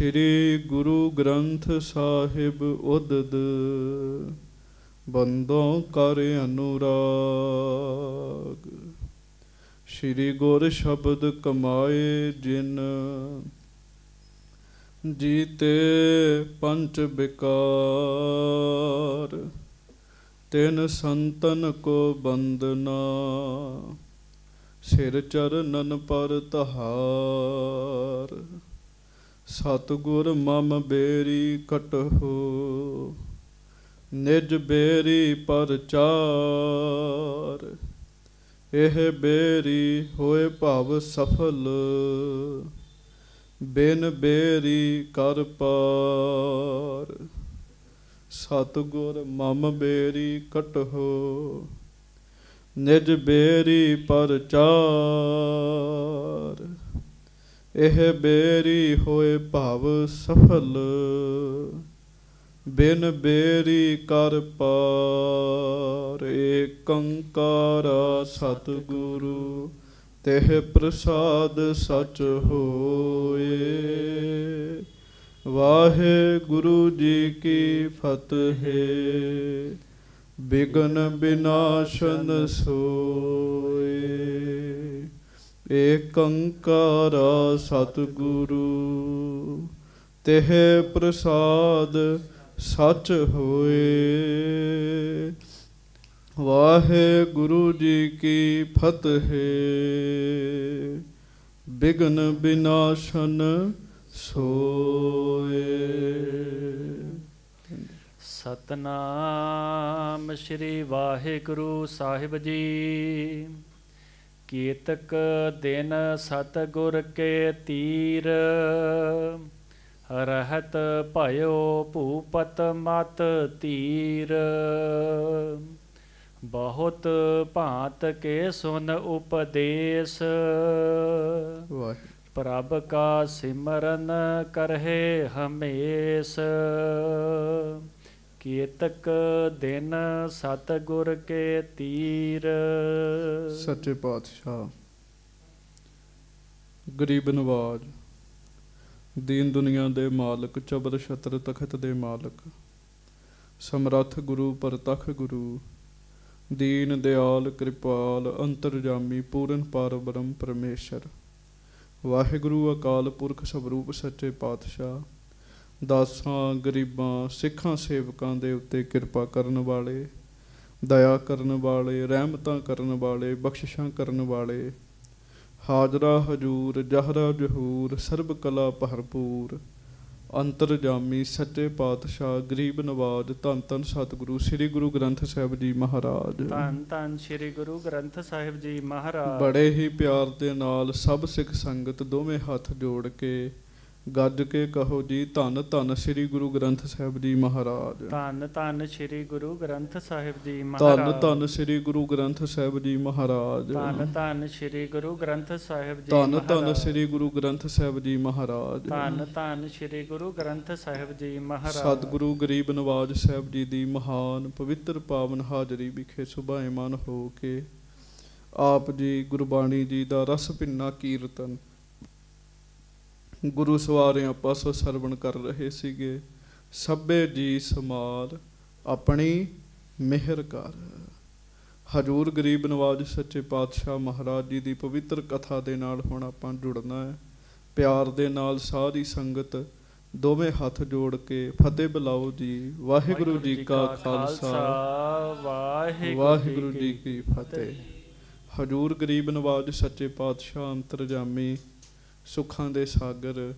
ਸ੍ਰੀ ਗੁਰੂ ਗ੍ਰੰਥ ਸਾਹਿਬ ਉਦਦ ਬੰਦੋਂ ਕਰ ਅਨੁਰਾਗ ਸ੍ਰੀ ਗੁਰ ਸ਼ਬਦ ਕਮਾਏ ਜਿਨ ਜੀਤੇ ਪੰਚ ਬਿਕਾਰ ਤਿਨ ਸੰਤਨ ਕੋ ਬੰਦਨਾ ਸਿਰ ਚਰਨਨ ਪਰ ਤਹਾਰ ਸਤਗੁਰ ਮਮ ਬੇਰੀ ਕਟਹੁ ਨਿਜ ਬੇਰੀ ਪਰਚਾਰ ਇਹ ਬੇਰੀ ਹੋਏ ਭਵ ਸਫਲ ਬਿਨ ਬੇਰੀ ਕਰ ਪਾਰ ਸਤਗੁਰ ਮਮ ਬੇਰੀ ਕਟਹੁ ਨਿਜ ਬੇਰੀ ਪਰਚਾਰ ਇਹ ਬੇਰੀ ਹੋਏ ਭਵ ਸਫਲ ਬਿਨ ਬੇਰੀ ਕਰ ਪਾਰ ਏਕੰਕਾਰਾ ਸਤਿਗੁਰੂ ਤੇਹ ਪ੍ਰਸਾਦ ਸਚ ਹੋਏ ਵਾਹਿਗੁਰੂ ਜੀ ਕੀ ਫਤਿਹ ਬਿਗਨ ਬਿਨਾਸ਼ਨ ਸੋਏ ਏਕੰਕਾਰ ਸਤਿਗੁਰੂ ਤਿਹ ਪ੍ਰਸਾਦ ਸਚ ਹੋਏ ਵਾਹਿਗੁਰੂ ਜੀ ਕੀ ਫਤਿਹ ਬਿਗਨ ਬਿਨਾਸ਼ਨ ਸੋਏ ਸਤਨਾਮ ਸ੍ਰੀ ਵਾਹਿਗੁਰੂ ਸਾਹਿਬ ਜੀ ਕੀਤਕ ਦਿਨ ਸਤਗੁਰ ਕੇ ਤੀਰ ਰਹਤ ਭਇਓ ਭੂਪਤ ਮਤ ਤੀਰ ਬਹੁਤ ਭਾਂਤ ਕੇ ਸੁਨ ਉਪਦੇਸ਼ ਪ੍ਰਭ ਕਾ ਸਿਮਰਨ ਕਰਹਿ ਹਮੇਸ਼ ਕੀਤਕ ਦਿਨ ਸਤ ਗੁਰ ਕੇ ਤੀਰ ਸੱਚੇ ਪਾਤਸ਼ਾਹ ਗਰੀਬ ਨਵਾਜ ਦੀਨ ਦੁਨੀਆ ਦੇ ਮਾਲਕ ਚਬਰ ਛਤਰ ਤਖਤ ਦੇ ਮਾਲਕ ਸਮਰੱਥ ਗੁਰੂ ਪਰਤਖ ਗੁਰੂ ਦੀਨ ਦਿਆਲ ਕਿਰਪਾਲ ਅੰਤਰਜਾਮੀ ਪੂਰਨ ਪਾਰਬ੍ਰਹਮ ਪਰਮੇਸ਼ਰ ਵਾਹਿਗੁਰੂ ਅਕਾਲ ਪੁਰਖ ਸਰੂਪ ਸੱਚੇ ਪਾਤਸ਼ਾਹ ਦਾਸਾਂ ਗਰੀਬਾਂ ਸਿੱਖਾਂ ਸੇਵਕਾਂ ਦੇ ਉੱਤੇ ਕਿਰਪਾ ਕਰਨ ਵਾਲੇ ਦਇਆ ਕਰਨ ਵਾਲੇ ਰਹਿਮਤਾਂ ਕਰਨ ਵਾਲੇ ਬਖਸ਼ਿਸ਼ਾਂ ਕਰਨ ਵਾਲੇ ਹਾਜ਼ਰਾ ਹਜੂਰ ਜਹਰਾ ਜਹੂਰ ਸਰਬ ਕਲਾ ਭਰਪੂਰ ਅੰਤਰਜਾਮੀ ਸੱਚੇ ਪਾਤਸ਼ਾਹ ਗਰੀਬ ਨਵਾਜ ਧੰਨ ਧੰਨ ਸਤਿਗੁਰੂ ਸ੍ਰੀ ਗੁਰੂ ਗ੍ਰੰਥ ਸਾਹਿਬ ਜੀ ਮਹਾਰਾਜ ਧੰਨ ਧੰਨ ਸ੍ਰੀ ਗੁਰੂ ਗ੍ਰੰਥ ਸਾਹਿਬ ਜੀ ਮਹਾਰਾਜ ਬੜੇ ਹੀ ਪਿਆਰ ਦੇ ਨਾਲ ਸਭ ਸਿੱਖ ਸੰਗਤ ਦੋਵੇਂ ਹੱਥ ਜੋੜ ਕੇ ਗੱਜ ਕੇ ਕਹੋ ਜੀ ਧੰਨ ਧੰਨ ਸ੍ਰੀ ਗੁਰੂ ਗ੍ਰੰਥ ਸਾਹਿਬ ਜੀ ਮਹਾਰਾਜ ਧੰਨ ਧੰਨ ਸ੍ਰੀ ਗੁਰੂ ਗ੍ਰੰਥ ਸਾਹਿਬ ਜੀ ਮਹਾਰਾਜ ਧੰਨ ਧੰਨ ਸ੍ਰੀ ਗੁਰੂ ਗ੍ਰੰਥ ਸਾਹਿਬ ਜੀ ਮਹਾਰਾਜ ਧੰਨ ਧੰਨ ਸ੍ਰੀ ਗੁਰੂ ਗ੍ਰੰਥ ਸਾਹਿਬ ਜੀ ਧੰਨ ਧੰਨ ਸ੍ਰੀ ਗੁਰੂ ਗ੍ਰੰਥ ਸਾਹਿਬ ਜੀ ਮਹਾਰਾਜ ਧੰਨ ਧੰਨ ਸ੍ਰੀ ਗੁਰੂ ਗ੍ਰੰਥ ਸਾਹਿਬ ਜੀ ਮਹਾਰਾਜ ਸਤਿਗੁਰੂ ਗਰੀਬ ਨਵਾਜ ਸਾਹਿਬ ਜੀ ਦੀ ਮਹਾਨ ਪਵਿੱਤਰ ਪਾਵਨ ਹਾਜ਼ਰੀ ਵਿਖੇ ਸੁਭਾਏ ਮਨ ਹੋ ਕੇ ਆਪ ਜੀ ਗੁਰਬਾਣੀ ਜੀ ਦਾ ਰਸ ਪਿੰਨਾ ਕੀਰਤਨ ਗੁਰੂ ਸਵਾਰਿਆਂ ਪਾਸੋਂ ਸਰਵਣ ਕਰ ਰਹੇ ਸੀਗੇ ਸਭੇ ਜੀ ਸਮਾਲ ਆਪਣੀ ਮਿਹਰ ਕਰ ਹਜੂਰ ਗਰੀਬ ਨਵਾਜ ਸੱਚੇ ਪਾਤਸ਼ਾਹ ਮਹਾਰਾਜ ਜੀ ਦੀ ਪਵਿੱਤਰ ਕਥਾ ਦੇ ਨਾਲ ਹੁਣ ਆਪਾਂ ਜੁੜਨਾ ਹੈ ਪਿਆਰ ਦੇ ਨਾਲ ਸਾਰੀ ਸੰਗਤ ਦੋਵੇਂ ਹੱਥ ਜੋੜ ਕੇ ਫਤਿਹ ਬੁਲਾਓ ਜੀ ਵਾਹਿਗੁਰੂ ਜੀ ਕਾ ਖਾਲਸਾ ਵਾਹਿਗੁਰੂ ਜੀ ਕੀ ਫਤਿਹ ਹਜੂਰ ਗਰੀਬ ਨਵਾਜ ਸੱਚੇ ਪਾਤਸ਼ਾਹ ਅੰਤਰਜਾਮੀ ਸੁੱਖਾਂ ਦੇ ਸਾਗਰ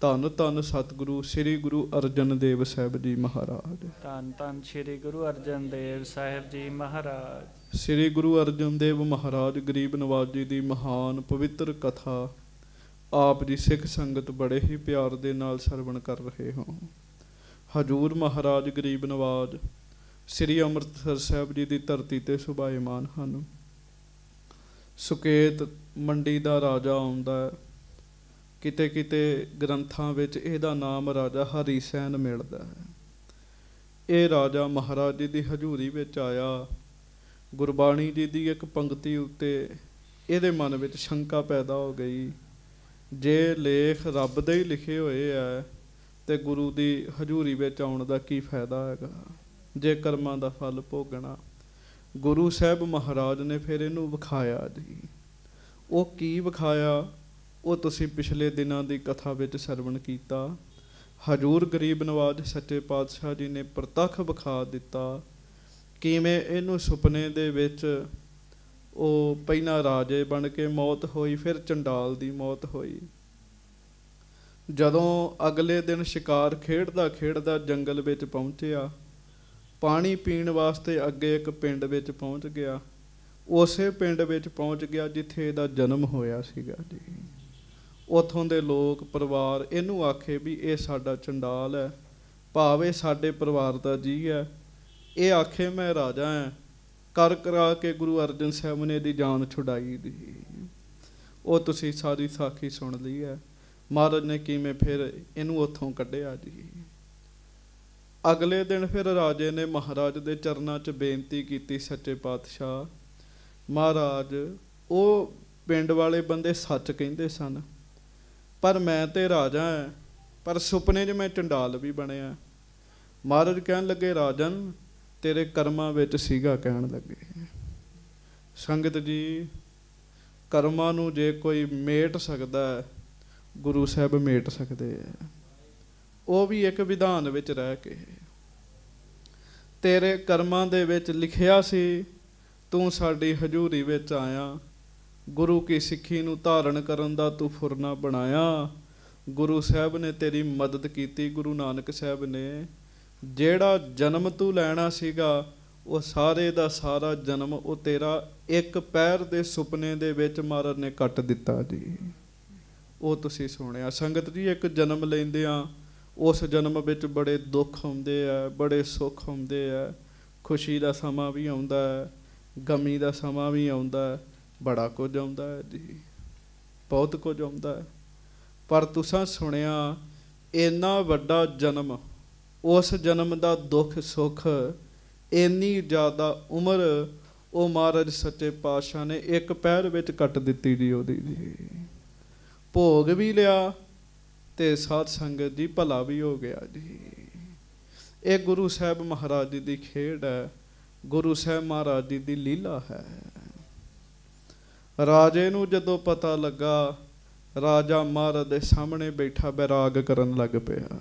ਧੰਨ ਧੰਨ ਸਤਿਗੁਰੂ ਸ੍ਰੀ ਗੁਰੂ ਅਰਜਨ ਦੇਵ ਸਾਹਿਬ ਜੀ ਮਹਾਰਾਜ ਧੰਨ ਧੰਨ ਸ੍ਰੀ ਗੁਰੂ ਅਰਜਨ ਦੇਵ ਸਾਹਿਬ ਜੀ ਮਹਾਰਾਜ ਸ੍ਰੀ ਗੁਰੂ ਅਰਜਨ ਦੇਵ ਮਹਾਰਾਜ ਗਰੀਬ ਨਵਾਜ ਜੀ ਦੀ ਮਹਾਨ ਪਵਿੱਤਰ ਕਥਾ ਆਪ ਜੀ ਸਿੱਖ ਸੰਗਤ ਬੜੇ ਹੀ ਪਿਆਰ ਦੇ ਨਾਲ ਸਰਵਣ ਕਰ ਰਹੇ ਹੋ ਹਜੂਰ ਮਹਾਰਾਜ ਗਰੀਬ ਨਵਾਜ ਸ੍ਰੀ ਅੰਮ੍ਰਿਤਸਰ ਸਾਹਿਬ ਜੀ ਦੀ ਧਰਤੀ ਤੇ ਸੁਭਾਏਮਾਨ ਹਨ ਸੁਕੇਤ ਮੰਡੀ ਦਾ ਰਾਜਾ ਆਉਂਦਾ ਹੈ ਕਿਤੇ ਕਿਤੇ ਗ੍ਰੰਥਾਂ ਵਿੱਚ ਇਹਦਾ ਨਾਮ ਰਾਜਾ ਹਰੀ ਸੈਨ ਮਿਲਦਾ ਹੈ ਇਹ ਰਾਜਾ ਮਹਾਰਾਜ ਜੀ ਦੀ ਹਜ਼ੂਰੀ ਵਿੱਚ ਆਇਆ ਗੁਰਬਾਣੀ ਜੀ ਦੀ ਇੱਕ ਪੰਕਤੀ ਉੱਤੇ ਇਹਦੇ ਮਨ ਵਿੱਚ ਸ਼ੰਕਾ ਪੈਦਾ ਹੋ ਗਈ ਜੇ ਲੇਖ ਰੱਬ ਦੇ ਹੀ ਲਿਖੇ ਹੋਏ ਆ ਤੇ ਗੁਰੂ ਦੀ ਹਜ਼ੂਰੀ ਵਿੱਚ ਆਉਣ ਦਾ ਕੀ ਫਾਇਦਾ ਹੈਗਾ ਜੇ ਕਰਮਾਂ ਦਾ ਫਲ ਭੋਗਣਾ ਗੁਰੂ ਸਾਹਿਬ ਮਹਾਰਾਜ ਨੇ ਫਿਰ ਇਹਨੂੰ ਵਿਖਾਇਆ ਜੀ ਉਹ ਕੀ ਵਿਖਾਇਆ ਉਹ ਤੁਸੀਂ ਪਿਛਲੇ ਦਿਨਾਂ ਦੀ ਕਥਾ ਵਿੱਚ ਸਰਵਣ ਕੀਤਾ ਹਜੂਰ ਗਰੀਬ ਨਵਾਜ ਸੱਚੇ ਪਾਤਸ਼ਾਹ ਜੀ ਨੇ ਪ੍ਰਤੱਖ ਵਿਖਾ ਦਿੱਤਾ ਕਿਵੇਂ ਇਹਨੂੰ ਸੁਪਨੇ ਦੇ ਵਿੱਚ ਉਹ ਪਹਿਨਾ ਰਾਜੇ ਬਣ ਕੇ ਮੌਤ ਹੋਈ ਫਿਰ ਚੰਡਾਲ ਦੀ ਮੌਤ ਹੋਈ ਜਦੋਂ ਅਗਲੇ ਦਿਨ ਸ਼ਿਕਾਰ ਖੇਡਦਾ ਖੇਡਦਾ ਜੰਗਲ ਵਿੱਚ ਪਹੁੰਚਿਆ ਪਾਣੀ ਪੀਣ ਵਾਸਤੇ ਅੱਗੇ ਇੱਕ ਪਿੰਡ ਵਿੱਚ ਪਹੁੰਚ ਗਿਆ ਉਸੇ ਪਿੰਡ ਵਿੱਚ ਪਹੁੰਚ ਗਿਆ ਜਿੱਥੇ ਇਹਦਾ ਜਨਮ ਹੋਇਆ ਸੀਗਾ ਜੀ ਉਥੋਂ ਦੇ ਲੋਕ ਪਰਿਵਾਰ ਇਹਨੂੰ ਆਖੇ ਵੀ ਇਹ ਸਾਡਾ ਚੰਡਾਲ ਹੈ ਭਾਵੇਂ ਸਾਡੇ ਪਰਿਵਾਰ ਦਾ ਜੀ ਹੈ ਇਹ ਆਖੇ ਮੈਂ ਰਾਜਾ ਹਾਂ ਕਰ ਕਰਾ ਕੇ ਗੁਰੂ ਅਰਜਨ ਸਾਹਿਬ ਨੇ ਦੀ ਜਾਨ ਛੁਡਾਈ ਦੀ ਉਹ ਤੁਸੀਂ ਸਾਰੀ ਸਾਖੀ ਸੁਣ ਲਈ ਹੈ ਮਹਾਰਾਜ ਨੇ ਕਿਵੇਂ ਫਿਰ ਇਹਨੂੰ ਉੱਥੋਂ ਕੱਢਿਆ ਜੀ ਅਗਲੇ ਦਿਨ ਫਿਰ ਰਾਜੇ ਨੇ ਮਹਾਰਾਜ ਦੇ ਚਰਨਾਂ 'ਚ ਬੇਨਤੀ ਕੀਤੀ ਸੱਚੇ ਪਾਤਸ਼ਾਹ ਮਹਾਰਾਜ ਉਹ ਪਿੰਡ ਵਾਲੇ ਬੰਦੇ ਸੱਚ ਕਹਿੰਦੇ ਸਨ ਪਰ ਮੈਂ ਤੇ ਰਾਜਾ ਹਾਂ ਪਰ ਸੁਪਨੇ 'ਚ ਮੈਂ ਟੰਡਾਲ ਵੀ ਬਣਿਆ ਮਹਾਰਾਜ ਕਹਿਣ ਲੱਗੇ ਰਾਜਨ ਤੇਰੇ ਕਰਮਾਂ ਵਿੱਚ ਸੀਗਾ ਕਹਿਣ ਲੱਗੇ ਸੰਗਤ ਜੀ ਕਰਮਾਂ ਨੂੰ ਜੇ ਕੋਈ ਮੇਟ ਸਕਦਾ ਹੈ ਗੁਰੂ ਸਾਹਿਬ ਮੇਟ ਸਕਦੇ ਆ ਉਹ ਵੀ ਇੱਕ ਵਿਧਾਨ ਵਿੱਚ ਰਹਿ ਕੇ ਤੇਰੇ ਕਰਮਾਂ ਦੇ ਵਿੱਚ ਲਿਖਿਆ ਸੀ ਤੂੰ ਸਾਡੀ ਹਜ਼ੂਰੀ ਵਿੱਚ ਆਇਆ ਗੁਰੂ ਕੀ ਸਿੱਖੀ ਨੂੰ ਧਾਰਨ ਕਰਨ ਦਾ ਤੂੰ ਫੁਰਨਾ ਬਣਾਇਆ ਗੁਰੂ ਸਾਹਿਬ ਨੇ ਤੇਰੀ ਮਦਦ ਕੀਤੀ ਗੁਰੂ ਨਾਨਕ ਸਾਹਿਬ ਨੇ ਜਿਹੜਾ ਜਨਮ ਤੂੰ ਲੈਣਾ ਸੀਗਾ ਉਹ ਸਾਰੇ ਦਾ ਸਾਰਾ ਜਨਮ ਉਹ ਤੇਰਾ ਇੱਕ ਪੈਰ ਦੇ ਸੁਪਨੇ ਦੇ ਵਿੱਚ ਮਾਰਨ ਨੇ ਕੱਟ ਦਿੱਤਾ ਜੀ ਉਹ ਤੁਸੀਂ ਸੁਣਿਆ ਸੰਗਤ ਜੀ ਇੱਕ ਜਨਮ ਲੈਂਦੇ ਆ ਉਸ ਜਨਮ ਵਿੱਚ ਬੜੇ ਦੁੱਖ ਹੁੰਦੇ ਆ ਬੜੇ ਸੁੱਖ ਹੁੰਦੇ ਆ ਖੁਸ਼ੀ ਦਾ ਸਮਾਂ ਵੀ ਆਉਂਦਾ ਹੈ ਗਮੀ ਦਾ ਸਮਾਂ ਵੀ ਆਉਂਦਾ ਹੈ ਬੜਾ ਕੁਝ ਆਉਂਦਾ ਹੈ ਜੀ ਬਹੁਤ ਕੁਝ ਆਉਂਦਾ ਹੈ ਪਰ ਤੁਸੀਂ ਸੁਣਿਆ ਇੰਨਾ ਵੱਡਾ ਜਨਮ ਉਸ ਜਨਮ ਦਾ ਦੁੱਖ ਸੁੱਖ ਇੰਨੀ ਜ਼ਿਆਦਾ ਉਮਰ ਉਹ ਮਹਾਰਾਜ ਸੱਚੇ ਪਾਤਸ਼ਾਹ ਨੇ ਇੱਕ ਪੈਰ ਵਿੱਚ ਕੱਟ ਦਿੱਤੀ ਜੀ ਉਹਦੀ ਜੀ ਭੋਗ ਵੀ ਲਿਆ ਤੇ ਸਾਧ ਸੰਗਤ ਦੀ ਭਲਾ ਵੀ ਹੋ ਗਿਆ ਜੀ ਇਹ ਗੁਰੂ ਸਾਹਿਬ ਮਹਾਰਾਜ ਦੀ ਖੇਡ ਹੈ ਗੁਰੂ ਸਾਹਿਬ ਮਹਾਰਾਜ ਦੀ ਲੀਲਾ ਹੈ ਰਾਜੇ ਨੂੰ ਜਦੋਂ ਪਤਾ ਲੱਗਾ ਰਾਜਾ ਮਹਾਰਾਜ ਦੇ ਸਾਹਮਣੇ ਬੈਠਾ ਬੈਰਾਗ ਕਰਨ ਲੱਗ ਪਿਆ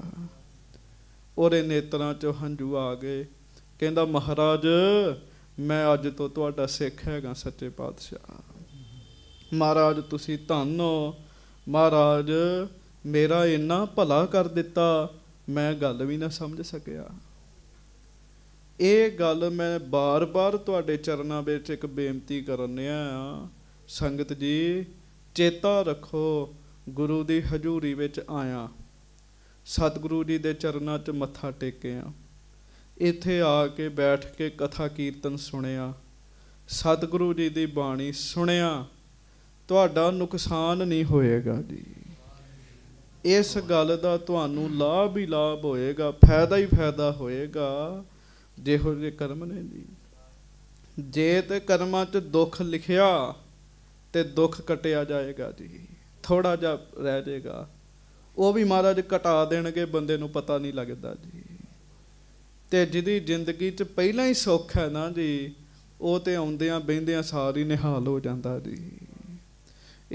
ਉਹਦੇ ਨੇਤਰਾਂ 'ਚ ਹੰਝੂ ਆ ਗਏ ਕਹਿੰਦਾ ਮਹਾਰਾਜ ਮੈਂ ਅੱਜ ਤੋਂ ਤੁਹਾਡਾ ਸਿੱਖ ਹੈਗਾ ਸੱਚੇ ਪਾਤਸ਼ਾਹ ਮਹਾਰਾਜ ਤੁਸੀਂ ਧੰਨ ਹੋ ਮਹਾਰਾਜ ਮੇਰਾ ਇੰਨਾ ਭਲਾ ਕਰ ਦਿੱਤਾ ਮੈਂ ਗੱਲ ਵੀ ਨਾ ਸਮਝ ਸਕਿਆ ਇਹ ਗੱਲ ਮੈਂ ਬਾਰ-ਬਾਰ ਤੁਹਾਡੇ ਚਰਨਾਂ ਵਿੱਚ ਇੱਕ ਬੇਨਤੀ ਕਰਨਿਆ ਆ ਸੰਗਤ ਜੀ ਚੇਤਾ ਰੱਖੋ ਗੁਰੂ ਦੀ ਹਜ਼ੂਰੀ ਵਿੱਚ ਆਇਆ ਸਤਿਗੁਰੂ ਜੀ ਦੇ ਚਰਨਾਂ 'ਚ ਮੱਥਾ ਟੇਕਿਆ ਇੱਥੇ ਆ ਕੇ ਬੈਠ ਕੇ ਕਥਾ ਕੀਰਤਨ ਸੁਣਿਆ ਸਤਿਗੁਰੂ ਜੀ ਦੀ ਬਾਣੀ ਸੁਣਿਆ ਤੁਹਾਡਾ ਨੁਕਸਾਨ ਨਹੀਂ ਹੋਏਗਾ ਜੀ ਇਸ ਗੱਲ ਦਾ ਤੁਹਾਨੂੰ ਲਾਭ ਹੀ ਲਾਭ ਹੋਏਗਾ ਫਾਇਦਾ ਹੀ ਫਾਇਦਾ ਹੋਏਗਾ ਜਿਹੋ ਜਿਹੇ ਕਰਮ ਨੇ ਜੀ ਜੇ ਤੇ ਕਰਮਾਂ 'ਚ ਦੁੱਖ ਲਿਖਿਆ ਤੇ ਦੁੱਖ ਕਟਿਆ ਜਾਏਗਾ ਜੀ ਥੋੜਾ ਜਿਹਾ ਰਹਿ ਜਾਏਗਾ ਉਹ ਵੀ ਮਹਾਰਾਜ ਘਟਾ ਦੇਣਗੇ ਬੰਦੇ ਨੂੰ ਪਤਾ ਨਹੀਂ ਲੱਗਦਾ ਜੀ ਤੇ ਜਿਹਦੀ ਜ਼ਿੰਦਗੀ 'ਚ ਪਹਿਲਾਂ ਹੀ ਸੁੱਖ ਹੈ ਨਾ ਜੀ ਉਹ ਤੇ ਆਉਂਦਿਆਂ ਬਹਿੰਦਿਆਂ ਸਾਰੀ ਨਿਹਾਲ ਹੋ ਜਾਂਦਾ ਜੀ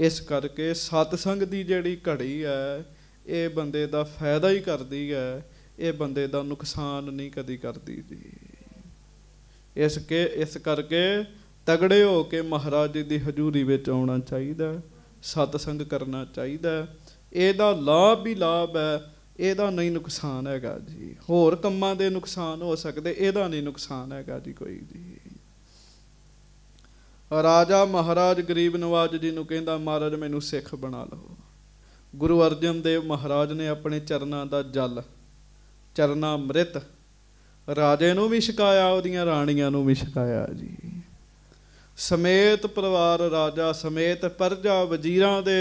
ਇਸ ਕਰਕੇ ਸਤਸੰਗ ਦੀ ਜਿਹੜੀ ਘੜੀ ਹੈ ਇਹ ਬੰਦੇ ਦਾ ਫਾਇਦਾ ਹੀ ਕਰਦੀ ਹੈ ਇਹ ਬੰਦੇ ਦਾ ਨੁਕਸਾਨ ਨਹੀਂ ਕਦੀ ਕਰਦੀ ਜੀ ਇਸ ਕੇ ਇਸ ਕਰਕੇ ਤਗੜੇ ਹੋ ਕੇ ਮਹਾਰਾਜ ਜੀ ਦੀ ਹਜ਼ੂਰੀ ਵਿੱਚ ਆਉਣਾ ਚਾਹੀਦਾ ਸਤ ਸੰਗ ਕਰਨਾ ਚਾਹੀਦਾ ਇਹਦਾ ਲਾਭ ਹੀ ਲਾਭ ਹੈ ਇਹਦਾ ਨਹੀਂ ਨੁਕਸਾਨ ਹੈਗਾ ਜੀ ਹੋਰ ਕੰਮਾਂ ਦੇ ਨੁਕਸਾਨ ਹੋ ਸਕਦੇ ਇਹਦਾ ਨਹੀਂ ਨੁਕਸਾਨ ਹੈਗਾ ਜੀ ਕੋਈ ਜੀ ਰਾਜਾ ਮਹਾਰਾਜ ਗਰੀਬ ਨਵਾਜ ਜੀ ਨੂੰ ਕਹਿੰਦਾ ਮਹਾਰਾਜ ਮੈਨੂੰ ਸਿੱਖ ਬਣਾ ਲਓ ਗੁਰੂ ਅਰਜਨ ਦੇਵ ਮਹਾਰਾਜ ਨੇ ਆਪਣੇ ਚਰਨਾਂ ਦਾ ਜਲ ਚਰਨਾ ਅੰਮ੍ਰਿਤ ਰਾਜੇ ਨੂੰ ਵੀ ਛਕਾਇਆ ਉਹਦੀਆਂ ਰਾਣੀਆਂ ਨੂੰ ਵੀ ਛਕਾਇਆ ਜੀ ਸਮੇਤ ਪਰਿਵਾਰ ਰਾਜਾ ਸਮੇਤ ਪਰਜਾ ਵਜ਼ੀਰਾਂ ਦੇ